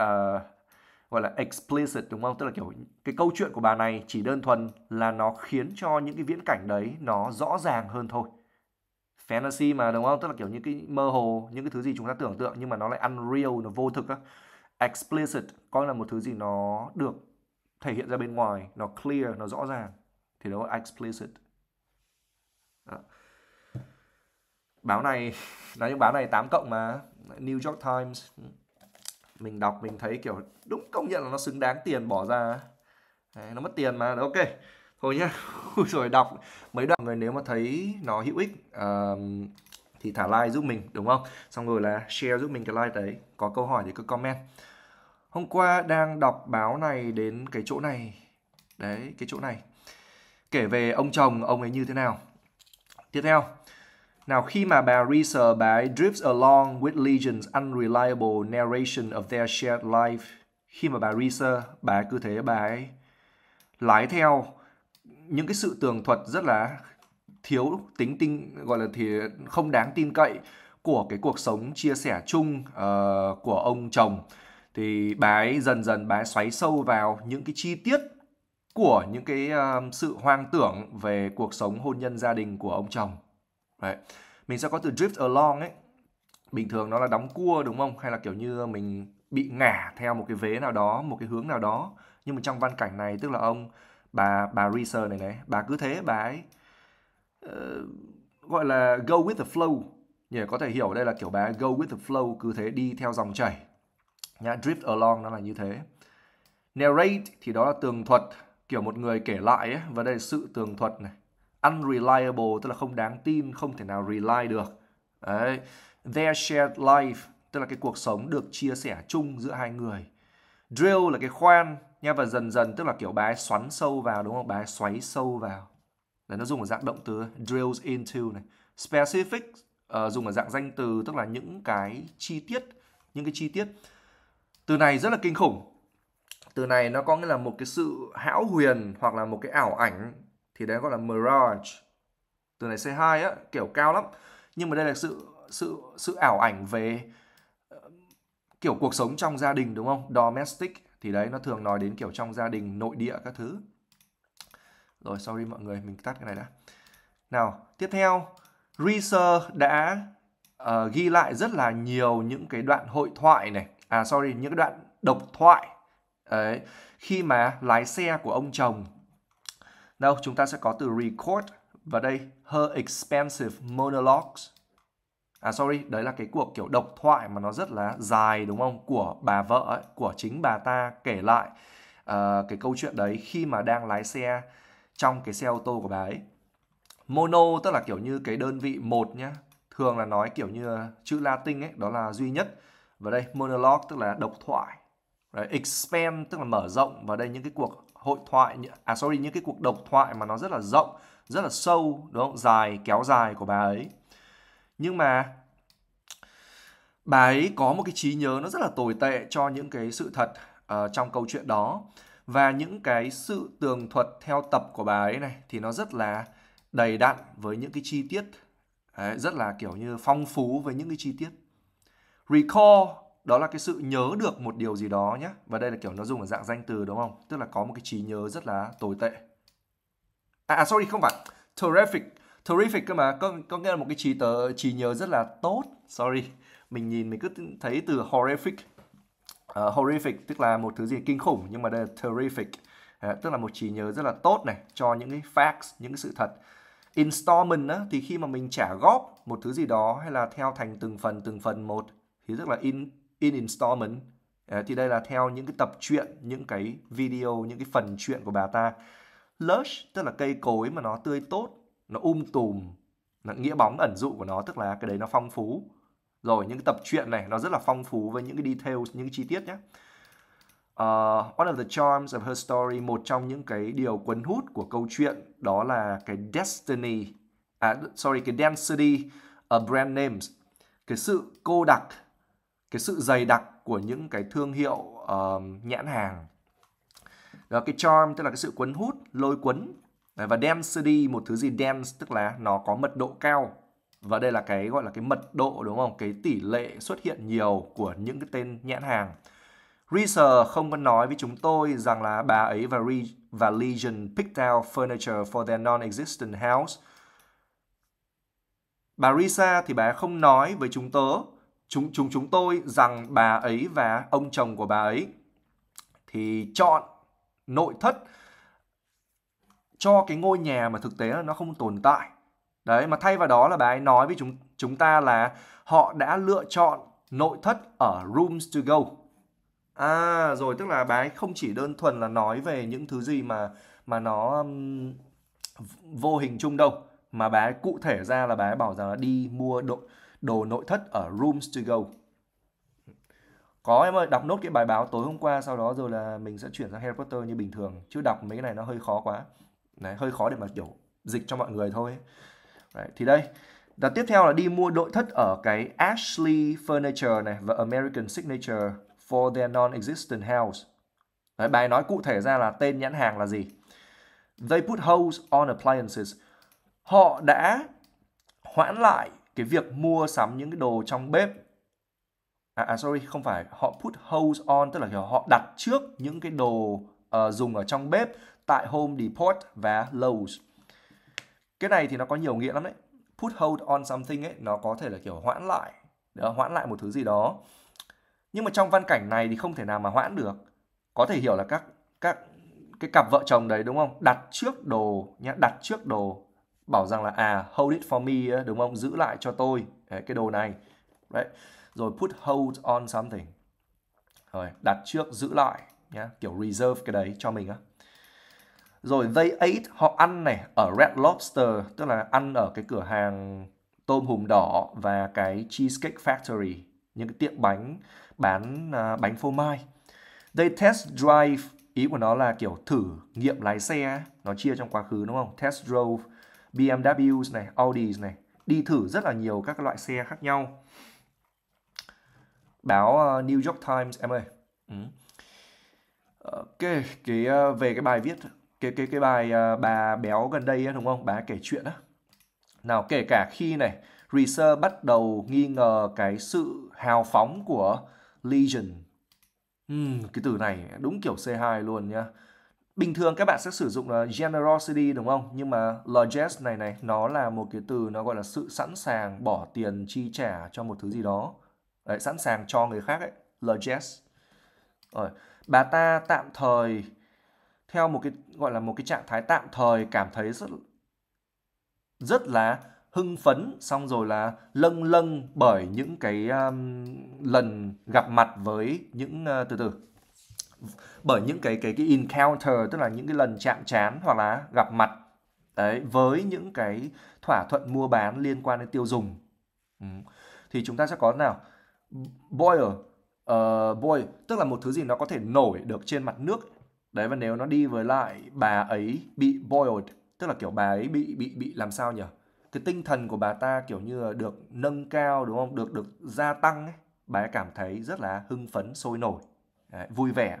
uh, gọi là explicit đúng không? Tức là kiểu cái câu chuyện của bà này chỉ đơn thuần là nó khiến cho những cái viễn cảnh đấy nó rõ ràng hơn thôi. Fantasy mà đúng không? Tức là kiểu những cái mơ hồ, những cái thứ gì chúng ta tưởng tượng nhưng mà nó lại unreal, nó vô thực á. Explicit coi là một thứ gì nó được thể hiện ra bên ngoài, nó clear, nó rõ ràng. Thì đó là explicit. Đó. Báo này, nói những báo này 8 cộng mà, New York Times mình đọc mình thấy kiểu đúng công nhận là nó xứng đáng tiền bỏ ra Đấy, nó mất tiền mà ok thôi nhá rồi [LAUGHS] đọc mấy đoạn người nếu mà thấy nó hữu ích uh, thì thả like giúp mình đúng không xong rồi là share giúp mình cái like đấy có câu hỏi thì cứ comment hôm qua đang đọc báo này đến cái chỗ này đấy cái chỗ này kể về ông chồng ông ấy như thế nào tiếp theo nào khi mà bà Reeser bà ấy drifts along with legions unreliable narration of their shared life khi mà bà Reeser bà ấy cứ thế bà ấy lái theo những cái sự tường thuật rất là thiếu tính tin gọi là thì không đáng tin cậy của cái cuộc sống chia sẻ chung uh, của ông chồng thì bà ấy dần dần bà ấy xoáy sâu vào những cái chi tiết của những cái uh, sự hoang tưởng về cuộc sống hôn nhân gia đình của ông chồng Đấy. Mình sẽ có từ drift along ấy. Bình thường nó là đóng cua đúng không? Hay là kiểu như mình bị ngả theo một cái vế nào đó, một cái hướng nào đó. Nhưng mà trong văn cảnh này tức là ông bà bà Reeser này này, bà cứ thế bà ấy uh, gọi là go with the flow. Yeah, có thể hiểu đây là kiểu bà go with the flow cứ thế đi theo dòng chảy. Nhá, drift along nó là như thế. Narrate thì đó là tường thuật kiểu một người kể lại ấy, và đây là sự tường thuật này unreliable tức là không đáng tin không thể nào rely được đấy their shared life tức là cái cuộc sống được chia sẻ chung giữa hai người drill là cái khoan nha và dần dần tức là kiểu bái xoắn sâu vào đúng không bái xoáy sâu vào đấy nó dùng ở dạng động từ drills into này specific uh, dùng ở dạng danh từ tức là những cái chi tiết những cái chi tiết từ này rất là kinh khủng từ này nó có nghĩa là một cái sự hão huyền hoặc là một cái ảo ảnh thì đấy gọi là mirage từ này C2 á kiểu cao lắm nhưng mà đây là sự sự sự ảo ảnh về ờ, kiểu cuộc sống trong gia đình đúng không domestic thì đấy nó thường nói đến kiểu trong gia đình nội địa các thứ rồi sorry mọi người mình tắt cái này đã nào tiếp theo Reeser đã uh, ghi lại rất là nhiều những cái đoạn hội thoại này à sorry những đoạn độc thoại Đấy. khi mà lái xe của ông chồng Đâu, chúng ta sẽ có từ record và đây her expensive monologues. À sorry, đấy là cái cuộc kiểu độc thoại mà nó rất là dài đúng không? Của bà vợ ấy, của chính bà ta kể lại uh, cái câu chuyện đấy khi mà đang lái xe trong cái xe ô tô của bà ấy. Mono tức là kiểu như cái đơn vị một nhá. Thường là nói kiểu như chữ Latin ấy, đó là duy nhất. Và đây monologue tức là độc thoại. Đấy, expand tức là mở rộng và đây những cái cuộc hội thoại à sorry những cái cuộc độc thoại mà nó rất là rộng rất là sâu đúng không dài kéo dài của bà ấy nhưng mà bà ấy có một cái trí nhớ nó rất là tồi tệ cho những cái sự thật uh, trong câu chuyện đó và những cái sự tường thuật theo tập của bà ấy này thì nó rất là đầy đặn với những cái chi tiết Đấy, rất là kiểu như phong phú với những cái chi tiết recall đó là cái sự nhớ được một điều gì đó nhé và đây là kiểu nó dùng ở dạng danh từ đúng không tức là có một cái trí nhớ rất là tồi tệ à, à sorry không phải terrific terrific cơ mà có, có nghĩa là một cái trí tờ trí nhớ rất là tốt sorry mình nhìn mình cứ thấy từ horrific uh, horrific tức là một thứ gì kinh khủng nhưng mà đây là terrific uh, tức là một trí nhớ rất là tốt này cho những cái facts những cái sự thật installment á, thì khi mà mình trả góp một thứ gì đó hay là theo thành từng phần từng phần một thì rất là in in installment ờ, thì đây là theo những cái tập truyện những cái video những cái phần truyện của bà ta lush tức là cây cối mà nó tươi tốt nó um tùm nó, nghĩa bóng ẩn dụ của nó tức là cái đấy nó phong phú rồi những cái tập truyện này nó rất là phong phú với những cái detail, những cái chi tiết nhé uh, ờ, one of the charms of her story một trong những cái điều cuốn hút của câu chuyện đó là cái destiny à sorry cái density of brand names cái sự cô đặc cái sự dày đặc của những cái thương hiệu uh, nhãn hàng đó cái charm tức là cái sự cuốn hút lôi cuốn Đấy, và density một thứ gì dense tức là nó có mật độ cao và đây là cái gọi là cái mật độ đúng không cái tỷ lệ xuất hiện nhiều của những cái tên nhãn hàng Reeser không có nói với chúng tôi rằng là bà ấy và Re và Legion picked out furniture for their non-existent house. Bà Risa thì bà không nói với chúng tớ chúng chúng chúng tôi rằng bà ấy và ông chồng của bà ấy thì chọn nội thất cho cái ngôi nhà mà thực tế là nó không tồn tại đấy mà thay vào đó là bà ấy nói với chúng chúng ta là họ đã lựa chọn nội thất ở rooms to go à rồi tức là bà ấy không chỉ đơn thuần là nói về những thứ gì mà mà nó um, vô hình chung đâu mà bà ấy cụ thể ra là bà ấy bảo rằng là đi mua đội đồ nội thất ở Rooms to Go. Có em ơi, đọc nốt cái bài báo tối hôm qua sau đó rồi là mình sẽ chuyển sang Harry Potter như bình thường. Chứ đọc mấy cái này nó hơi khó quá. Đấy, hơi khó để mà kiểu dịch cho mọi người thôi. Đấy, thì đây, đặt tiếp theo là đi mua nội thất ở cái Ashley Furniture này và American Signature for their non-existent house. Đấy, bài nói cụ thể ra là tên nhãn hàng là gì. They put holes on appliances. Họ đã hoãn lại cái việc mua sắm những cái đồ trong bếp à, à sorry không phải họ put holds on tức là kiểu họ đặt trước những cái đồ uh, dùng ở trong bếp tại Home Depot và Lowe's cái này thì nó có nhiều nghĩa lắm đấy put hold on something ấy nó có thể là kiểu hoãn lại đó, hoãn lại một thứ gì đó nhưng mà trong văn cảnh này thì không thể nào mà hoãn được có thể hiểu là các các cái cặp vợ chồng đấy đúng không đặt trước đồ nhá đặt trước đồ bảo rằng là à hold it for me đúng không giữ lại cho tôi cái đồ này đấy rồi put hold on something rồi đặt trước giữ lại nhá kiểu reserve cái đấy cho mình á rồi they ate họ ăn này ở Red Lobster tức là ăn ở cái cửa hàng tôm hùm đỏ và cái Cheesecake Factory những cái tiệm bánh bán uh, bánh phô mai they test drive ý của nó là kiểu thử nghiệm lái xe nó chia trong quá khứ đúng không test drove BMW này, Audi này, đi thử rất là nhiều các loại xe khác nhau. Báo ờ, New York Times em ơi. Ok, ừ. ờ, cái ờ, về cái bài viết cái cái cái bài bà béo gần đây đúng không? Bà kể chuyện á. Nào kể cả khi này, Reeser bắt đầu nghi ngờ cái sự hào phóng của Legion. Ừ, cái từ này đúng kiểu C2 luôn nhá bình thường các bạn sẽ sử dụng là generosity đúng không? Nhưng mà largesse này này nó là một cái từ nó gọi là sự sẵn sàng bỏ tiền chi trả cho một thứ gì đó. Đấy, sẵn sàng cho người khác ấy, largesse. Rồi, bà ta tạm thời theo một cái gọi là một cái trạng thái tạm thời cảm thấy rất rất là hưng phấn xong rồi là lâng lâng bởi những cái um, lần gặp mặt với những uh, từ từ bởi những cái cái cái encounter tức là những cái lần chạm trán hoặc là gặp mặt đấy với những cái thỏa thuận mua bán liên quan đến tiêu dùng ừ. thì chúng ta sẽ có nào boil uh, boil tức là một thứ gì nó có thể nổi được trên mặt nước đấy và nếu nó đi với lại bà ấy bị boiled tức là kiểu bà ấy bị bị bị làm sao nhỉ cái tinh thần của bà ta kiểu như là được nâng cao đúng không được được gia tăng ấy bà ấy cảm thấy rất là hưng phấn sôi nổi vui vẻ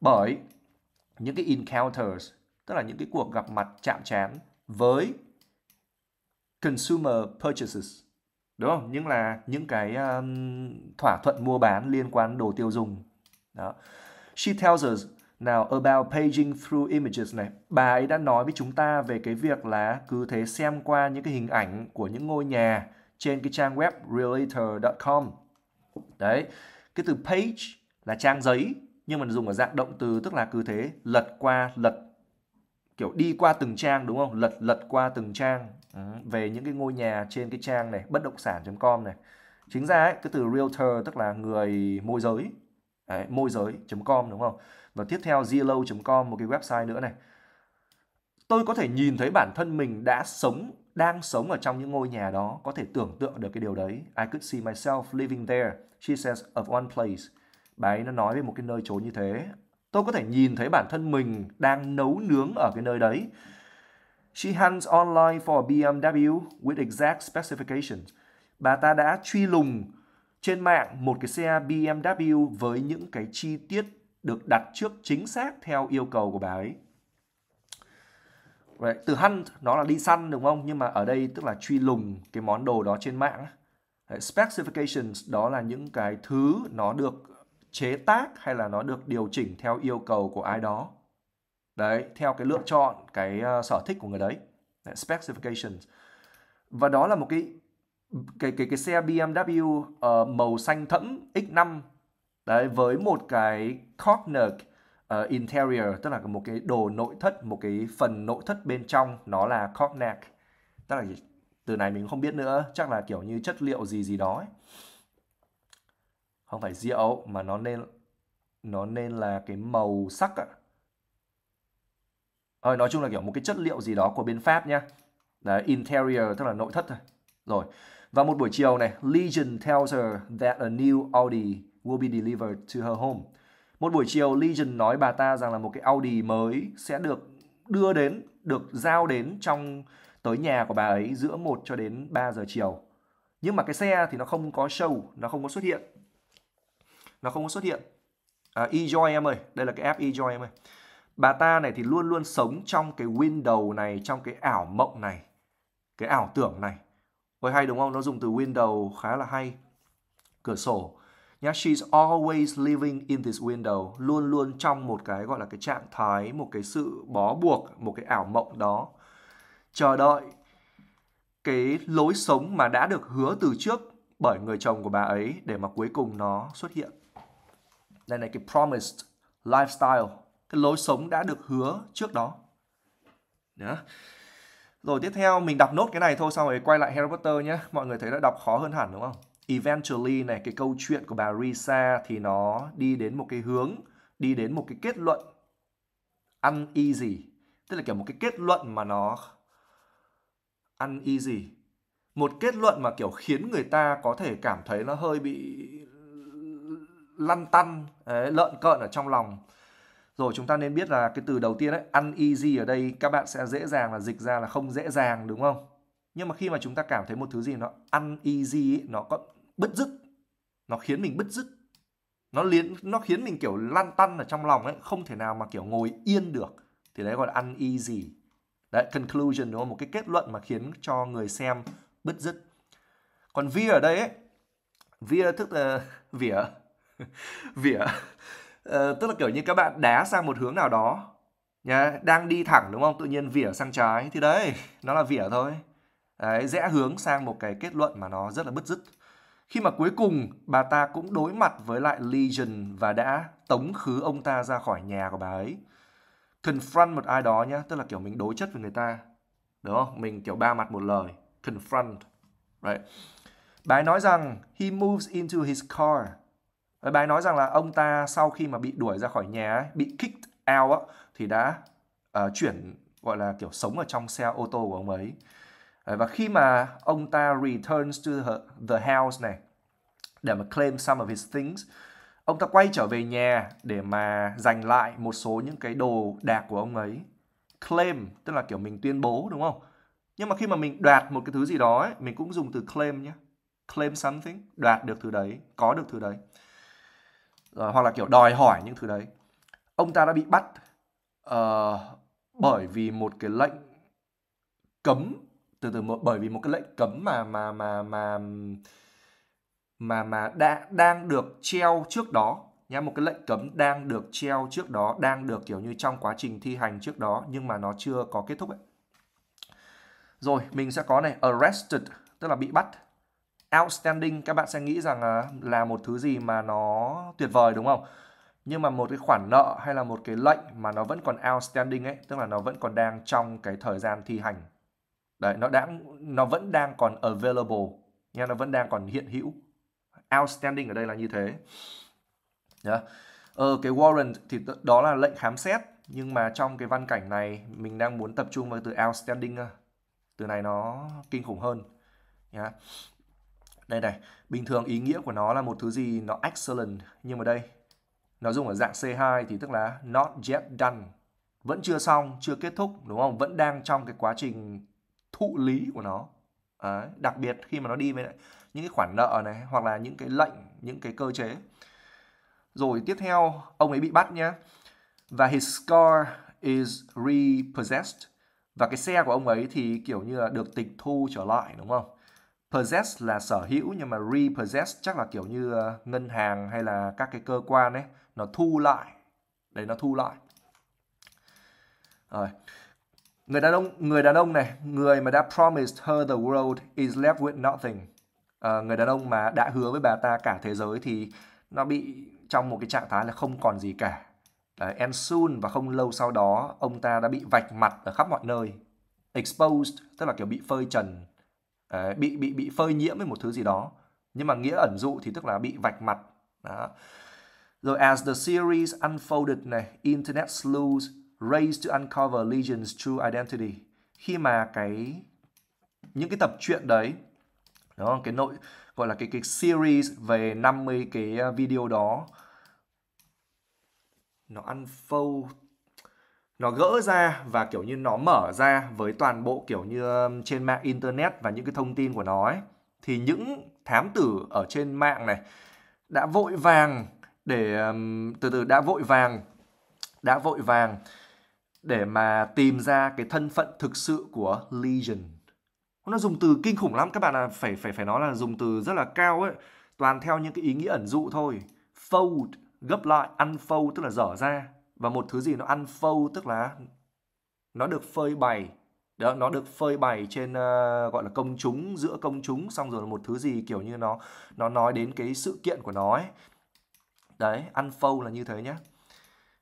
bởi những cái encounters tức là những cái cuộc gặp mặt chạm chán với consumer purchases đúng không những là những cái um, thỏa thuận mua bán liên quan đồ tiêu dùng đó she tells us now about paging through images này bà ấy đã nói với chúng ta về cái việc là cứ thế xem qua những cái hình ảnh của những ngôi nhà trên cái trang web realtor.com đấy cái từ page là trang giấy nhưng mà dùng ở dạng động từ tức là cứ thế lật qua lật kiểu đi qua từng trang đúng không lật lật qua từng trang về những cái ngôi nhà trên cái trang này bất động sản.com này chính ra ấy, cái từ realtor tức là người môi giới Đấy, môi giới.com đúng không và tiếp theo zillow.com một cái website nữa này tôi có thể nhìn thấy bản thân mình đã sống đang sống ở trong những ngôi nhà đó có thể tưởng tượng được cái điều đấy I could see myself living there she says of one place bà ấy nó nói về một cái nơi trốn như thế. Tôi có thể nhìn thấy bản thân mình đang nấu nướng ở cái nơi đấy. She hunts online for BMW with exact specifications. Bà ta đã truy lùng trên mạng một cái xe BMW với những cái chi tiết được đặt trước chính xác theo yêu cầu của bà ấy. vậy Từ hunt nó là đi săn đúng không? Nhưng mà ở đây tức là truy lùng cái món đồ đó trên mạng. specifications đó là những cái thứ nó được chế tác hay là nó được điều chỉnh theo yêu cầu của ai đó đấy theo cái lựa chọn cái ờ, sở thích của người đấy specifications và đó là một cái cái cái cái xe BMW uh, ờ, màu xanh thẫm X5 đấy với một cái corner uh, ờ, interior tức là một cái đồ nội thất một cái phần nội thất bên trong nó là cognac tức là từ này mình không biết nữa chắc là kiểu như chất liệu gì gì đó ấy không phải rượu mà nó nên nó nên là cái màu sắc ạ. Thôi nói chung là kiểu một cái chất liệu gì đó của bên Pháp nhá. Đấy, interior tức là nội thất thôi. Rồi. Và một buổi chiều này, Legion tells her that a new Audi will be delivered to her home. Một buổi chiều, Legion nói bà ta rằng là một cái Audi mới sẽ được đưa đến, được giao đến trong tới nhà của bà ấy giữa 1 cho đến 3 giờ chiều. Nhưng mà cái xe thì nó không có show, nó không có xuất hiện nó không có xuất hiện à, ejoy em ơi đây là cái app ejoy em ơi bà ta này thì luôn luôn sống trong cái window này trong cái ảo mộng này cái ảo tưởng này ôi hay đúng không nó dùng từ window khá là hay cửa sổ yeah, she's always living in this window luôn luôn trong một cái gọi là cái trạng thái một cái sự bó buộc một cái ảo mộng đó chờ đợi cái lối sống mà đã được hứa từ trước bởi người chồng của bà ấy để mà cuối cùng nó xuất hiện đây là cái promised lifestyle cái lối sống đã được hứa trước đó đó rồi tiếp theo mình đọc nốt cái này thôi xong rồi quay lại Harry Potter nhé mọi người thấy đã đọc khó hơn hẳn đúng không eventually này cái câu chuyện của bà Risa thì nó đi đến một cái hướng đi đến một cái kết luận uneasy tức là kiểu một cái kết luận mà nó uneasy một kết luận mà kiểu khiến người ta có thể cảm thấy nó hơi bị lăn tăn ấy, lợn cợn ở trong lòng rồi chúng ta nên biết là cái từ đầu tiên ấy easy ở đây các bạn sẽ dễ dàng là dịch ra là không dễ dàng đúng không nhưng mà khi mà chúng ta cảm thấy một thứ gì nó uneasy ấy, nó có bứt rứt nó khiến mình bứt rứt nó liến nó khiến mình kiểu lăn tăn ở trong lòng ấy không thể nào mà kiểu ngồi yên được thì đấy gọi là ăn easy đấy conclusion đúng không một cái kết luận mà khiến cho người xem bứt rứt còn via ở đây ấy via tức là ờ, vỉa [LAUGHS] vỉa ờ, tức là kiểu như các bạn đá sang một hướng nào đó nhá đang đi thẳng đúng không tự nhiên vỉa sang trái thì đấy nó là vỉa thôi đấy rẽ hướng sang một cái kết luận mà nó rất là bứt rứt khi mà cuối cùng bà ta cũng đối mặt với lại Legion và đã tống khứ ông ta ra khỏi nhà của bà ấy confront một ai đó nhá tức là kiểu mình đối chất với người ta đúng không mình kiểu ba mặt một lời confront right bà ấy nói rằng he moves into his car Bà bài nói rằng là ông ta sau khi mà bị đuổi ra khỏi nhà bị kicked out thì đã uh, chuyển gọi là kiểu sống ở trong xe ô tô của ông ấy. Ờ, và khi mà ông ta returns to the house này để mà claim some of his things, ông ta quay trở về nhà để mà giành lại một số những cái đồ đạc của ông ấy. Claim tức là kiểu mình tuyên bố đúng không? Nhưng mà khi mà mình đoạt một cái thứ gì đó ấy, mình cũng dùng từ claim nhé. Claim something, đoạt được thứ đấy, có được thứ đấy rồi ờ, hoặc là kiểu đòi hỏi những thứ đấy ông ta đã bị bắt uh, bởi vì một cái lệnh cấm từ từ một, bởi vì một cái lệnh cấm mà mà mà mà mà mà đã đang được treo trước đó nhá một cái lệnh cấm đang được treo trước đó đang được kiểu như trong quá trình thi hành trước đó nhưng mà nó chưa có kết thúc ấy rồi mình sẽ có này arrested tức là bị bắt outstanding các bạn sẽ nghĩ rằng à, là, một thứ gì mà nó tuyệt vời đúng không? Nhưng mà một cái khoản nợ hay là một cái lệnh mà nó vẫn còn outstanding ấy, tức là nó vẫn còn đang trong cái thời gian thi hành. Đấy, nó đã nó vẫn đang còn available nha, nó vẫn đang còn hiện hữu. Outstanding ở đây là như thế. Đó. Ờ, cái warrant thì đó là lệnh khám xét nhưng mà trong cái văn cảnh này mình đang muốn tập trung vào từ outstanding à. từ này nó kinh khủng hơn nhá đây này bình thường ý nghĩa của nó là một thứ gì nó excellent nhưng mà đây nó dùng ở dạng C2 thì tức là not yet done vẫn chưa xong chưa kết thúc đúng không vẫn đang trong cái quá trình thụ lý của nó Đấy, đặc biệt khi mà nó đi với những cái khoản nợ này hoặc là những cái lệnh những cái cơ chế rồi tiếp theo ông ấy bị bắt nhé và his car is repossessed và cái xe của ông ấy thì kiểu như là được tịch thu trở lại đúng không possess là sở hữu nhưng mà repossess chắc là kiểu như ờ, ngân hàng hay là các cái cơ quan ấy nó thu lại đấy nó thu lại rồi người đàn ông người đàn ông này người mà đã promised her the world is left with nothing à, người đàn ông mà đã hứa với bà ta cả thế giới thì nó bị trong một cái trạng thái là không còn gì cả Đấy, and soon và không lâu sau đó ông ta đã bị vạch mặt ở khắp mọi nơi exposed tức là kiểu bị phơi trần bị bị bị phơi nhiễm với một thứ gì đó nhưng mà nghĩa ẩn dụ thì tức là bị vạch mặt đó. rồi as the series unfolded này internet sleuths raised to uncover Legion's true identity khi mà cái những cái tập truyện đấy đó cái nội gọi là cái cái series về 50 cái ờ, video đó nó unfold nó gỡ ra và kiểu như nó mở ra với toàn bộ kiểu như um, trên mạng internet và những cái thông tin của nó ấy thì những thám tử ở trên mạng này đã vội vàng để um, từ từ đã vội vàng đã vội vàng để mà tìm ra cái thân phận thực sự của Legion. Nó dùng từ kinh khủng lắm các bạn ạ, à, phải phải phải nói là dùng từ rất là cao ấy, toàn theo những cái ý nghĩa ẩn dụ thôi. Fold gấp lại, unfold tức là dở ra và một thứ gì nó ăn phâu tức là nó được phơi bày đó, nó được phơi bày trên uh, gọi là công chúng giữa công chúng xong rồi một thứ gì kiểu như nó nó nói đến cái sự kiện của nó ấy đấy ăn phâu là như thế nhé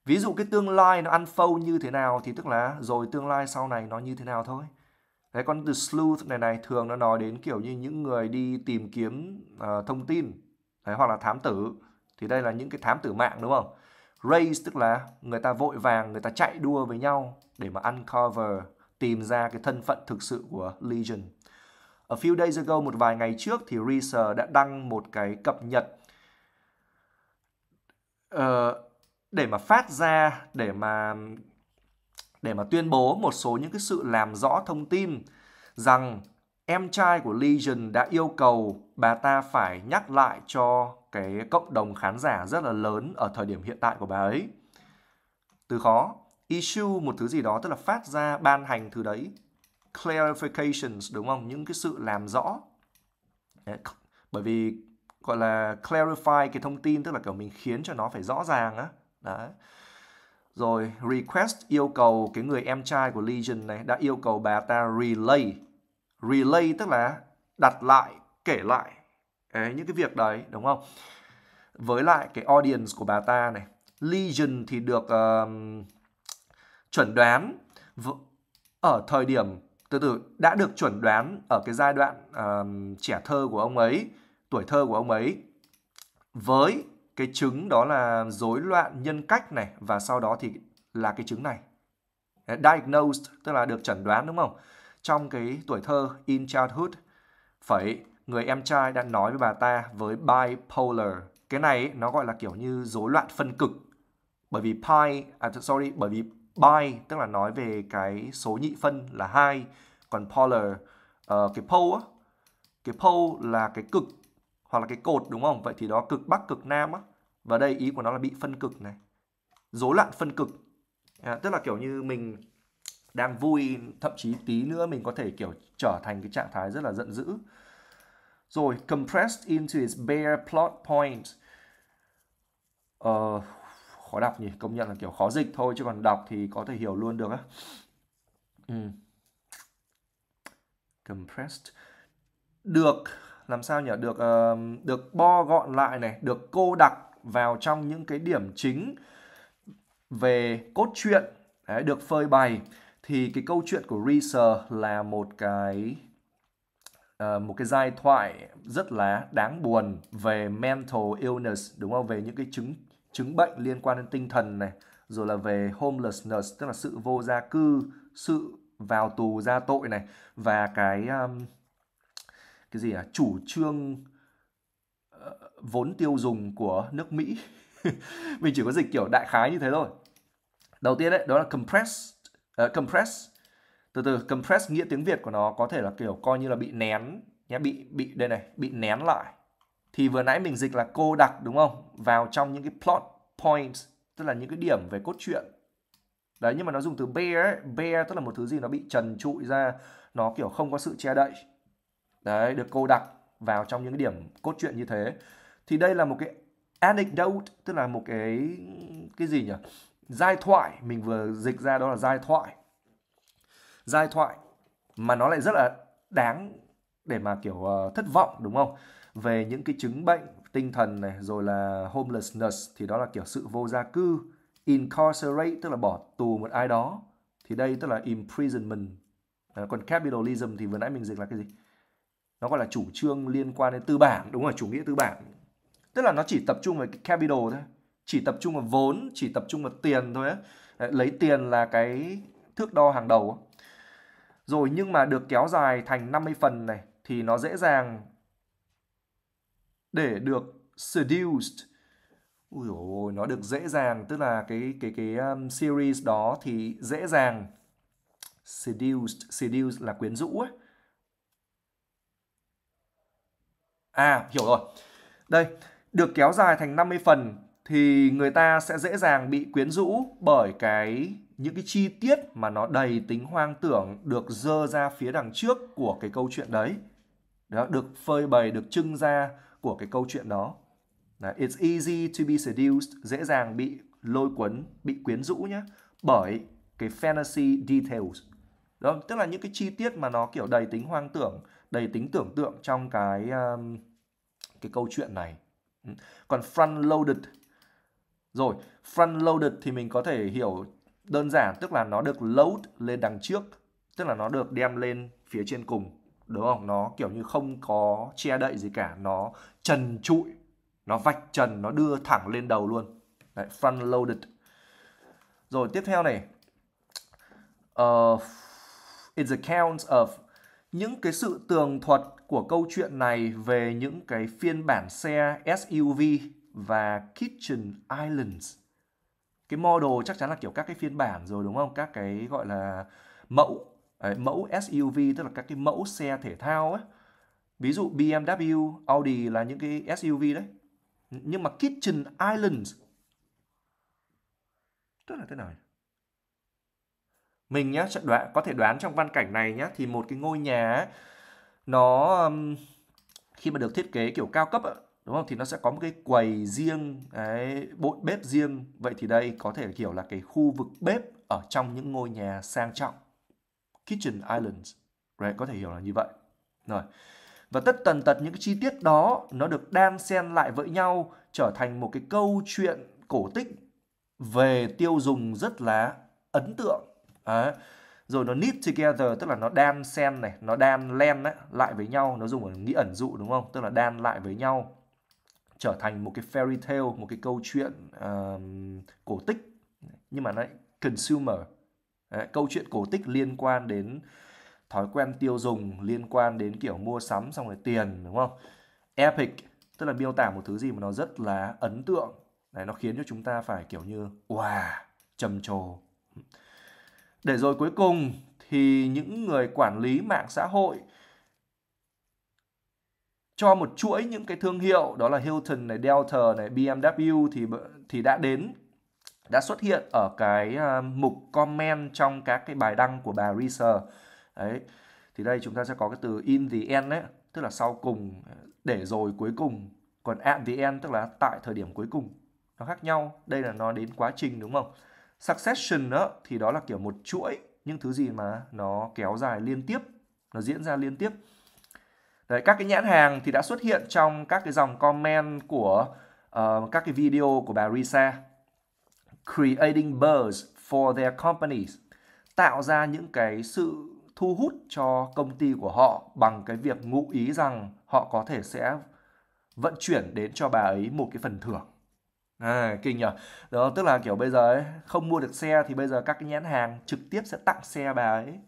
ví dụ cái tương lai nó ăn phâu như thế nào thì tức là rồi tương lai sau này nó như thế nào thôi đấy con từ sleuth này này thường nó nói đến kiểu như những người đi tìm kiếm uh, thông tin đấy, hoặc là thám tử thì đây là những cái thám tử mạng đúng không Race tức là người ta vội vàng, người ta chạy đua với nhau để mà uncover, tìm ra cái thân phận thực sự của Legion. A few days ago, một vài ngày trước thì Reaser đã đăng một cái cập nhật uh, để mà phát ra, để mà để mà tuyên bố một số những cái sự làm rõ thông tin rằng em trai của Legion đã yêu cầu bà ta phải nhắc lại cho cái cộng đồng khán giả rất là lớn ở thời điểm hiện tại của bà ấy. Từ khó, issue một thứ gì đó tức là phát ra ban hành thứ đấy. Clarifications đúng không? Những cái sự làm rõ. Bởi vì gọi là clarify cái thông tin tức là kiểu mình khiến cho nó phải rõ ràng á. Đấy. Rồi request yêu cầu cái người em trai của Legion này đã yêu cầu bà ta relay. Relay tức là đặt lại, kể lại Đấy, những cái việc đấy đúng không? Với lại cái audience của bà ta này, Legion thì được uh, chuẩn đoán ở thời điểm từ từ đã được chuẩn đoán ở cái giai đoạn uh, trẻ thơ của ông ấy, tuổi thơ của ông ấy với cái chứng đó là rối loạn nhân cách này và sau đó thì là cái chứng này. Diagnosed tức là được chẩn đoán đúng không? Trong cái tuổi thơ in childhood phải người em trai đã nói với bà ta với bipolar. Cái này nó gọi là kiểu như rối loạn phân cực. Bởi vì pi, à sorry, bởi vì bi tức là nói về cái số nhị phân là hai, còn polar uh, cái pole á, cái pole là cái cực hoặc là cái cột đúng không? Vậy thì đó cực bắc cực nam á. Và đây ý của nó là bị phân cực này. Rối loạn phân cực. À, tức là kiểu như mình đang vui thậm chí tí nữa mình có thể kiểu trở thành cái trạng thái rất là giận dữ rồi compressed into its bare plot point. Ờ, khó đọc nhỉ, công nhận là kiểu khó dịch thôi chứ còn đọc thì có thể hiểu luôn được á. Ừ. Compressed được làm sao nhỉ? Được uh, được bo gọn lại này, được cô đặc vào trong những cái điểm chính về cốt truyện đấy, được phơi bày thì cái câu chuyện của Reeser là một cái Ờ, một cái giai thoại rất là đáng buồn về mental illness đúng không về những cái chứng chứng bệnh liên quan đến tinh thần này rồi là về homelessness tức là sự vô gia cư sự vào tù ra tội này và cái um, cái gì à chủ trương uh, vốn tiêu dùng của nước Mỹ [LAUGHS] mình chỉ có dịch kiểu đại khái như thế thôi đầu tiên đấy đó là compressed uh, compressed từ từ compress nghĩa tiếng Việt của nó có thể là kiểu coi như là bị nén nhé bị bị đây này bị nén lại thì vừa nãy mình dịch là cô đặc đúng không vào trong những cái plot points tức là những cái điểm về cốt truyện đấy nhưng mà nó dùng từ bear bear tức là một thứ gì nó bị trần trụi ra nó kiểu không có sự che đậy đấy được cô đặc vào trong những cái điểm cốt truyện như thế thì đây là một cái anecdote tức là một cái cái gì nhỉ giai thoại mình vừa dịch ra đó là giai thoại giai thoại mà nó lại rất là đáng để mà kiểu uh, thất vọng đúng không về những cái chứng bệnh tinh thần này rồi là homelessness thì đó là kiểu sự vô gia cư incarcerate tức là bỏ tù một ai đó thì đây tức là imprisonment ờ, còn capitalism thì vừa nãy mình dịch là cái gì nó gọi là chủ trương liên quan đến tư bản đúng rồi chủ nghĩa tư bản tức là nó chỉ tập trung vào cái capital thôi chỉ tập trung vào vốn chỉ tập trung vào tiền thôi ấy. lấy tiền là cái thước đo hàng đầu rồi nhưng mà được kéo dài thành 50 phần này thì nó dễ dàng để được seduced Ui dồi ôi, nó được dễ dàng tức là cái cái cái um, series đó thì dễ dàng seduced, seduced là quyến rũ ấy. À, hiểu rồi. Đây, được kéo dài thành 50 phần thì người ta sẽ dễ dàng bị quyến rũ bởi cái những cái chi tiết mà nó đầy tính hoang tưởng được dơ ra phía đằng trước của cái câu chuyện đấy đó được phơi bày được trưng ra của cái câu chuyện đó it's easy to be seduced dễ dàng bị lôi cuốn bị quyến rũ nhé bởi cái fantasy details đó tức là những cái chi tiết mà nó kiểu đầy tính hoang tưởng đầy tính tưởng tượng trong cái um, cái câu chuyện này ừ. còn front loaded rồi front loaded thì mình có thể hiểu đơn giản tức là nó được load lên đằng trước tức là nó được đem lên phía trên cùng đúng không nó kiểu như không có che đậy gì cả nó trần trụi nó vạch trần nó đưa thẳng lên đầu luôn Đấy, front loaded rồi tiếp theo này uh, ờ, it's accounts of những cái sự tường thuật của câu chuyện này về những cái phiên bản xe SUV và Kitchen Islands cái model chắc chắn là kiểu các cái phiên bản rồi đúng không các cái gọi là mẫu ấy, mẫu SUV tức là các cái mẫu xe thể thao ấy ví dụ BMW Audi là những cái SUV đấy nhưng mà Kitchen Islands tức là thế nào mình nhá đoán, có thể đoán trong văn cảnh này nhá thì một cái ngôi nhà nó khi mà được thiết kế kiểu cao cấp đúng không thì nó sẽ có một cái quầy riêng cái bộn bếp riêng vậy thì đây có thể hiểu là cái khu vực bếp ở trong những ngôi nhà sang trọng kitchen islands right có thể hiểu là như vậy rồi và tất tần tật những cái chi tiết đó nó được đan xen lại với nhau trở thành một cái câu chuyện cổ tích về tiêu dùng rất là ấn tượng à, rồi nó knit together tức là nó đan xen này nó đan len lại với nhau nó dùng ở nghĩa ẩn dụ đúng không tức là đan lại với nhau trở thành một cái fairy tale một cái câu chuyện uh, cổ tích nhưng mà lại consumer Đấy, câu chuyện cổ tích liên quan đến thói quen tiêu dùng liên quan đến kiểu mua sắm xong rồi tiền đúng không epic tức là miêu tả một thứ gì mà nó rất là ấn tượng Đấy, nó khiến cho chúng ta phải kiểu như wow trầm trồ để rồi cuối cùng thì những người quản lý mạng xã hội cho một chuỗi những cái thương hiệu đó là Hilton này, Delta này, BMW thì thì đã đến đã xuất hiện ở cái à, mục comment trong các cái bài đăng của bà Reeser. Đấy. Thì đây chúng ta sẽ có cái từ in the end đấy, tức là sau cùng à, để rồi cuối cùng, còn at the end tức là tại thời điểm cuối cùng. Nó khác nhau, đây là nó đến quá trình đúng không? Succession đó thì đó là kiểu một chuỗi những thứ gì mà nó kéo dài liên tiếp, nó diễn ra liên tiếp. Đấy, các cái nhãn hàng thì đã xuất hiện trong các cái dòng comment của uh, các cái video của bà Risa. Creating buzz for their companies. Tạo ra những cái sự thu hút cho công ty của họ bằng cái việc ngụ ý rằng họ có thể sẽ vận chuyển đến cho bà ấy một cái phần thưởng. À, kinh nhở Đó, tức là kiểu bây giờ ấy, không mua được xe thì bây giờ các cái nhãn hàng trực tiếp sẽ tặng xe bà ấy.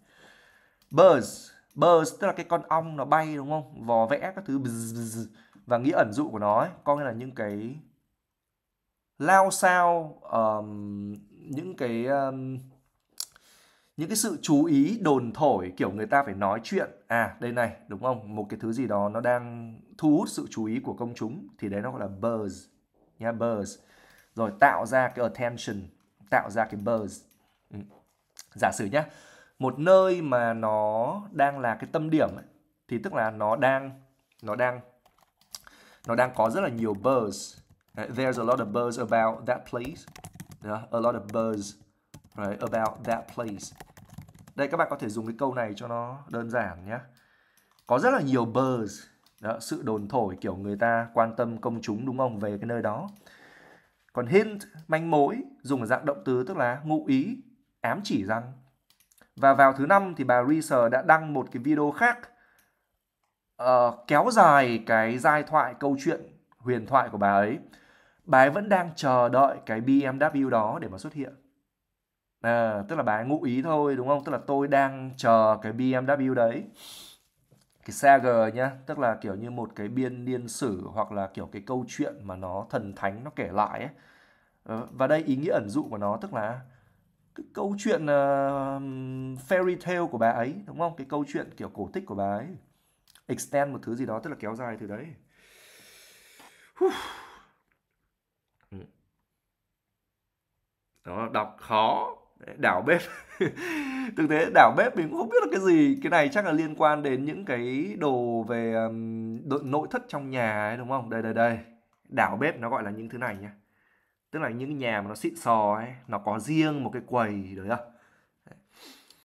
Buzz birds tức là cái con ong nó bay đúng không vò vẽ các thứ bzz, bzz. và nghĩa ẩn dụ của nó ấy, có nghĩa là những cái lao sao um, những cái um, những cái sự chú ý đồn thổi kiểu người ta phải nói chuyện à đây này đúng không một cái thứ gì đó nó đang thu hút sự chú ý của công chúng thì đấy nó gọi là buzz nha yeah, buzz rồi tạo ra cái attention tạo ra cái buzz ừ. giả sử nhá một nơi mà nó đang là cái tâm điểm ấy, thì tức là nó đang nó đang nó đang có rất là nhiều buzz. There's a lot of buzz about that place. Yeah, a lot of buzz right, about that place. Đây các bạn có thể dùng cái câu này cho nó đơn giản nhé. Có rất là nhiều buzz. Đó, sự đồn thổi kiểu người ta quan tâm công chúng đúng không về cái nơi đó. Còn hint, manh mối dùng ở dạng động từ tức là ngụ ý, ám chỉ rằng và vào thứ năm thì bà Reeser đã đăng một cái video khác uh, kéo dài cái giai thoại câu chuyện huyền thoại của bà ấy. Bà ấy vẫn đang chờ đợi cái BMW đó để mà xuất hiện. À, tức là bà ấy ngụ ý thôi đúng không? Tức là tôi đang chờ cái BMW đấy. Cái saga nhá, tức là kiểu như một cái biên niên sử hoặc là kiểu cái câu chuyện mà nó thần thánh nó kể lại ấy. Ờ, và đây ý nghĩa ẩn dụ của nó tức là cái câu chuyện uh, fairy tale của bà ấy đúng không cái câu chuyện kiểu cổ tích của bà ấy extend một thứ gì đó tức là kéo dài từ đấy ừ. đó đọc khó đảo bếp [LAUGHS] thực tế đảo bếp mình cũng không biết là cái gì cái này chắc là liên quan đến những cái đồ về um, nội thất trong nhà ấy đúng không đây đây đây đảo bếp nó gọi là những thứ này nhá tức là những nhà mà nó xịn sò ấy nó có riêng một cái quầy đấy không